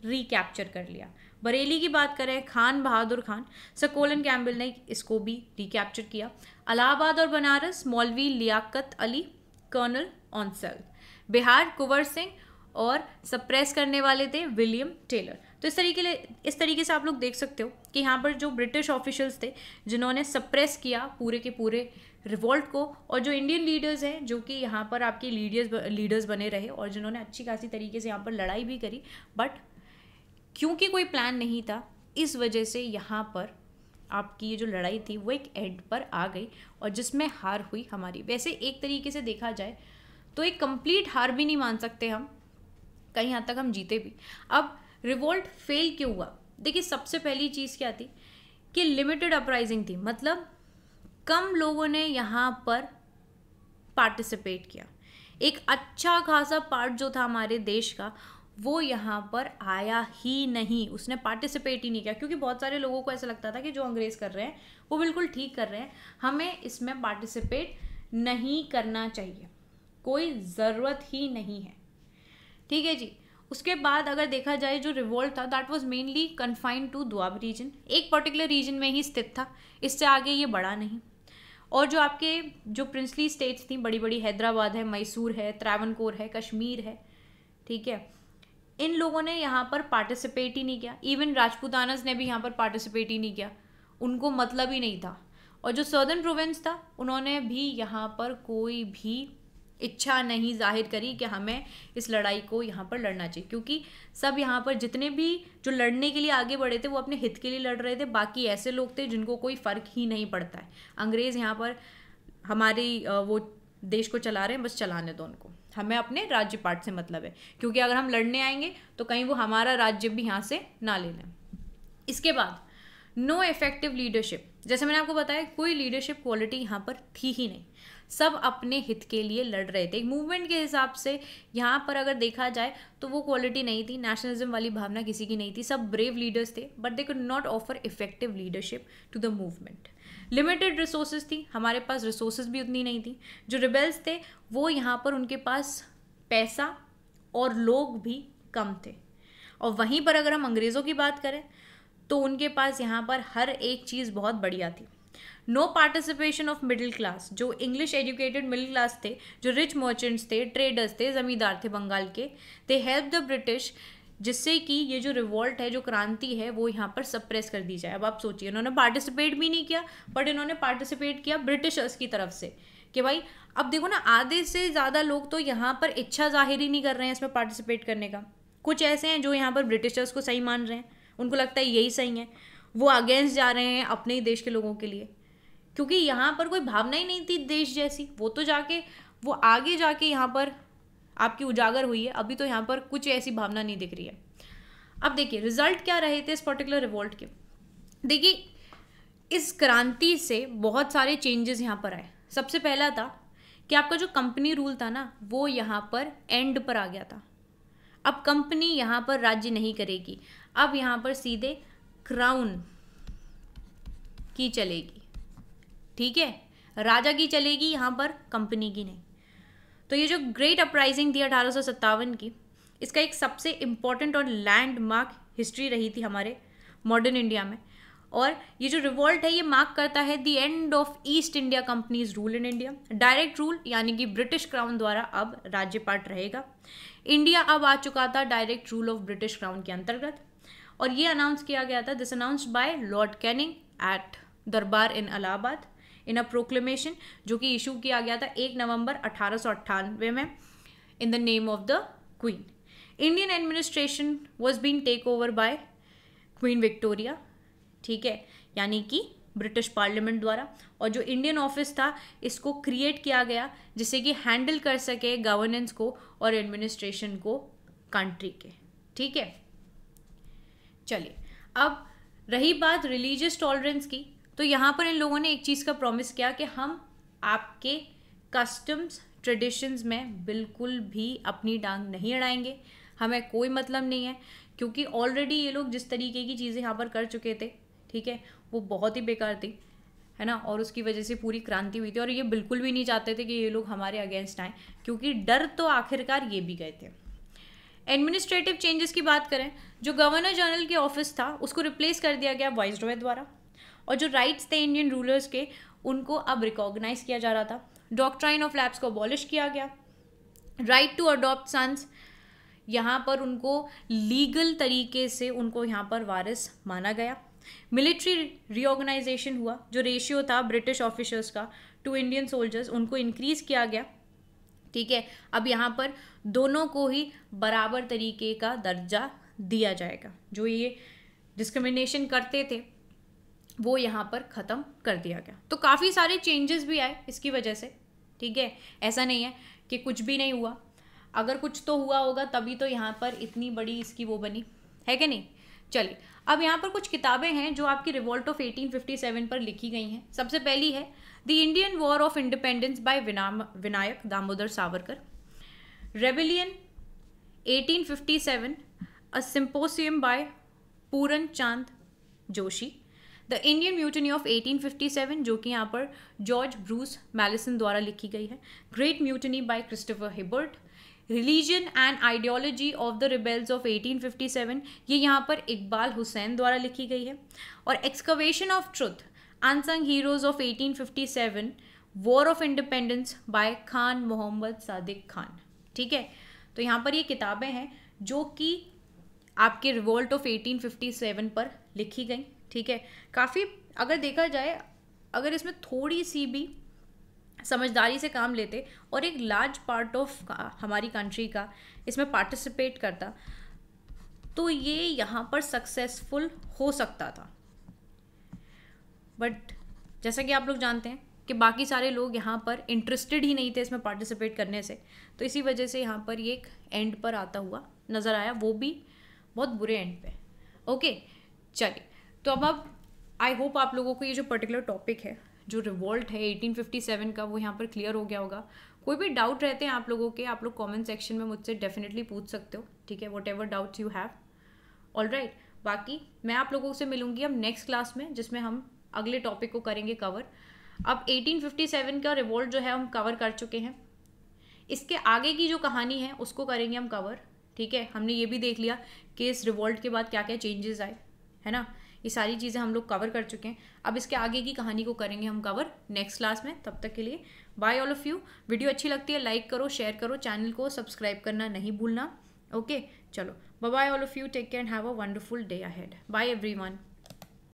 रिकैप्चर कर लिया बरेली की बात करें Khan Bahadur Khan sir Colin Campbell ने इसको भी रिकैप्चर किया अलाहाबाद और बनारस मौलवी लियाकत अली कर्नल ऑनसल बिहार कुंवर सिंह और सप्रेस करने वाले थे विलियम टेलर तो इस तरीके इस तरीके से आप लोग देख सकते हो कि यहाँ पर जो ब्रिटिश ऑफिशल्स थे जिन्होंने सप्रेस किया पूरे के पूरे रिवॉल्ट को और जो इंडियन लीडर्स हैं जो कि यहाँ पर आपके लीडर्स लीडर्स बने रहे और जिन्होंने अच्छी खासी तरीके से यहाँ पर लड़ाई भी करी बट क्योंकि कोई प्लान नहीं था इस वजह से यहाँ पर आपकी ये जो लड़ाई थी वो एक एंड पर आ गई और जिसमें हार हुई हमारी वैसे एक तरीके से देखा जाए तो एक कंप्लीट हार भी नहीं मान सकते हम कहीं हद तक हम जीते भी अब रिवोल्ट फेल क्यों हुआ देखिए सबसे पहली चीज़ क्या थी कि लिमिटेड अपराइजिंग थी मतलब कम लोगों ने यहाँ पर पार्टिसिपेट किया एक अच्छा खासा पार्ट जो था हमारे देश का वो यहाँ पर आया ही नहीं उसने पार्टिसिपेट ही नहीं किया क्योंकि बहुत सारे लोगों को ऐसा लगता था कि जो अंग्रेज़ कर रहे हैं वो बिल्कुल ठीक कर रहे हैं हमें इसमें पार्टिसिपेट नहीं करना चाहिए कोई ज़रूरत ही नहीं है ठीक है जी उसके बाद अगर देखा जाए जो रिवोल्ट था that was mainly confined to Doab region एक पर्टिकुलर रीजन में ही स्थित था इससे आगे ये बढ़ा नहीं और जो आपके जो प्रिंसली स्टेट्स थी बड़ी बड़ी हैदराबाद है मैसूर है त्रावनकोर है कश्मीर है ठीक है इन लोगों ने यहाँ पर पार्टिसिपेट ही नहीं किया इवन राजपूतानस ने भी यहाँ पर पार्टिसिपेट ही नहीं किया उनको मतलब ही नहीं था और जो सदर्न प्रोविंस था उन्होंने भी यहाँ पर कोई भी इच्छा नहीं जाहिर करी कि हमें इस लड़ाई को यहाँ पर लड़ना चाहिए क्योंकि सब यहाँ पर जितने भी जो लड़ने के लिए आगे बढ़े थे वो अपने हित के लिए लड़ रहे थे बाकी ऐसे लोग थे जिनको कोई फ़र्क ही नहीं पड़ता है अंग्रेज़ यहाँ पर हमारी वो देश को चला रहे हैं बस चलाने दो उनको हमें अपने राज्य पाठ से मतलब है क्योंकि अगर हम लड़ने आएंगे तो कहीं वो हमारा राज्य भी यहाँ से ना ले लें इसके बाद नो इफेक्टिव लीडरशिप जैसे मैंने आपको बताया कोई लीडरशिप क्वालिटी यहाँ पर थी ही नहीं सब अपने हित के लिए लड़ रहे थे एक मूवमेंट के हिसाब से यहाँ पर अगर देखा जाए तो वो क्वालिटी नहीं थी नेशनलिज्म वाली भावना किसी की नहीं थी सब ब्रेव लीडर्स थे but they could not offer effective leadership to the movement limited resources थी हमारे पास रिसोर्सेज भी उतनी नहीं थी जो रिबेल्स थे वो यहाँ पर उनके पास पैसा और लोग भी कम थे और वहीं पर अगर हम अंग्रेज़ों की बात करें तो उनके पास यहाँ पर हर एक चीज़ बहुत बढ़िया थी no participation of middle class जो इंग्लिश एजुकेटेड मिडिल क्लास थे जो रिच मर्चेंट्स थे ट्रेडर्स थे ज़मींदार थे बंगाल के दे हेल्प द ब्रिटिश जिससे कि ये जो रिवॉल्ट है जो क्रांति है वो यहाँ पर सप्रेस कर दी जाए अब आप सोचिए इन्होंने पार्टिसिपेट भी नहीं किया बट इन्होंने पार्टिसिपेट किया ब्रिटिशर्स की तरफ से कि भाई अब देखो ना आधे से ज़्यादा लोग तो यहाँ पर इच्छा जाहिर ही नहीं कर रहे हैं इसमें पार्टिसिपेट करने का कुछ ऐसे हैं जो यहाँ पर ब्रिटिशर्स को सही मान रहे हैं उनको लगता है यही सही है वो अगेंस्ट जा रहे हैं अपने ही देश के लोगों के लिए क्योंकि यहाँ पर कोई भावना ही नहीं थी देश जैसी वो तो जाके वो आगे जाके यहाँ पर आपकी उजागर हुई है अभी तो यहाँ पर कुछ ऐसी भावना नहीं दिख रही है अब देखिए रिजल्ट क्या रहे थे इस पर्टिकुलर रिवोल्ट के देखिए इस क्रांति से बहुत सारे चेंजेस यहाँ पर आए सबसे पहला था कि आपका जो कंपनी रूल था ना वो यहाँ पर एंड पर आ गया था अब कंपनी यहाँ पर राज्य नहीं करेगी अब यहाँ पर सीधे क्राउन की चलेगी ठीक है राजा की चलेगी यहाँ पर कंपनी की नहीं तो ये जो ग्रेट अपराइजिंग थी अठारह की इसका एक सबसे इम्पॉर्टेंट और लैंडमार्क हिस्ट्री रही थी हमारे मॉडर्न इंडिया में और ये जो रिवॉल्ट है ये मार्क करता है the end of East India company's rule in India direct rule यानी कि ब्रिटिश क्राउन द्वारा अब राज्यपाठ रहेगा इंडिया अब आ चुका था direct rule of British crown के अंतर्गत और ये अनाउंस किया गया था this announce by Lord Canning at durbar in Allahabad in a proclamation जो कि इशू किया गया था एक नवंबर अठारह में in the name of the queen Indian administration was been take over by queen Victoria ठीक है यानी कि ब्रिटिश पार्लियामेंट द्वारा और जो इंडियन ऑफिस था इसको क्रिएट किया गया जिससे कि हैंडल कर सके गवर्नेंस को और एडमिनिस्ट्रेशन को कंट्री के ठीक है चलिए अब रही बात रिलीजियस टॉलरेंस की तो यहाँ पर इन लोगों ने एक चीज़ का प्रॉमिस किया कि हम आपके कस्टम्स ट्रेडिशंस में बिल्कुल भी अपनी डांग नहीं अड़ाएंगे हमें कोई मतलब नहीं है क्योंकि ऑलरेडी ये लोग जिस तरीके की चीज़ें यहाँ पर कर चुके थे ठीक है वो बहुत ही बेकार थी है ना और उसकी वजह से पूरी क्रांति हुई थी और ये बिल्कुल भी नहीं चाहते थे कि ये लोग हमारे अगेंस्ट आएँ क्योंकि डर तो आखिरकार ये भी गए थे एडमिनिस्ट्रेटिव चेंजेस की बात करें जो गवर्नर जनरल के ऑफिस था उसको रिप्लेस कर दिया गया वाइस रॉय द्वारा और जो राइट्स थे इंडियन रूलर्स के उनको अब रिकॉग्नाइज किया जा रहा था डॉक्ट्राइन ऑफ लैब्स को अबॉलिश किया गया राइट टू अडॉप्ट सन्स यहाँ पर उनको लीगल तरीके से उनको यहाँ पर वारिस माना गया मिलिट्री रिओर्गनाइजेशन हुआ जो रेशियो था ब्रिटिश ऑफिसर्स का टू इंडियन सोल्जर्स उनको इंक्रीज किया गया ठीक है अब यहाँ पर दोनों को ही बराबर तरीके का दर्जा दिया जाएगा जो ये डिस्क्रिमिनेशन करते थे वो यहाँ पर ख़त्म कर दिया गया तो काफ़ी सारे चेंजेस भी आए इसकी वजह से ठीक है ऐसा नहीं है कि कुछ भी नहीं हुआ अगर कुछ तो हुआ होगा तभी तो यहाँ पर इतनी बड़ी इसकी वो बनी है कि नहीं चलिए अब यहाँ पर कुछ किताबें हैं जो आपकी रिवॉल्ट ऑफ 1857 पर लिखी गई हैं सबसे पहली है the Indian war of independence by Vinayak Damodar Savarkar rebellion 1857 a symposium by Puran Chand Joshi the Indian mutiny of 1857 जो कि यहाँ पर जॉर्ज ब्रूस मैलिसन द्वारा लिखी गई है great mutiny by Christopher Hibbert religion and ideology of the rebels of 1857 ये यहाँ पर इकबाल हुसैन द्वारा लिखी गई है और excavation of truth unsung heroes of 1857 war of independence by Khan Mohammad Sadiq Khan ठीक है तो यहाँ पर ये किताबें हैं जो कि आपके रिवोल्ट ऑफ 1857 पर लिखी गई ठीक है काफ़ी अगर देखा जाए अगर इसमें थोड़ी सी भी समझदारी से काम लेते और एक लार्ज पार्ट ऑफ हमारी कंट्री का इसमें पार्टिसिपेट करता तो ये यहाँ पर सक्सेसफुल हो सकता था बट जैसा कि आप लोग जानते हैं कि बाकी सारे लोग यहाँ पर इंटरेस्टेड ही नहीं थे इसमें पार्टिसिपेट करने से तो इसी वजह से यहाँ पर ये एक एंड पर आता हुआ नज़र आया वो भी बहुत बुरे एंड पे ओके चलिए तो अब अब आई होप आप लोगों को ये जो पर्टिकुलर टॉपिक है जो रिवॉल्ट है 1857 का वो यहाँ पर क्लियर हो गया होगा कोई भी डाउट रहते हैं आप लोगों के आप लोग कमेंट सेक्शन में मुझसे डेफिनेटली पूछ सकते हो ठीक है whatever doubt you have all right बाकी मैं आप लोगों से मिलूंगी अब नेक्स्ट क्लास में जिसमें हम अगले टॉपिक को करेंगे कवर अब 1857 का रिवॉल्ट जो है हम कवर कर चुके हैं इसके आगे की जो कहानी है उसको करेंगे हम कवर ठीक है हमने ये भी देख लिया कि इस रिवॉल्ट के बाद क्या क्या चेंजेस आए है ना ये सारी चीज़ें हम लोग कवर कर चुके हैं अब इसके आगे की कहानी को करेंगे हम कवर नेक्स्ट क्लास में तब तक के लिए bye all of you video अच्छी लगती है लाइक करो शेयर करो चैनल को सब्सक्राइब करना नहीं भूलना ओके चलो bye all of you take care and have a wonderful day ahead bye every one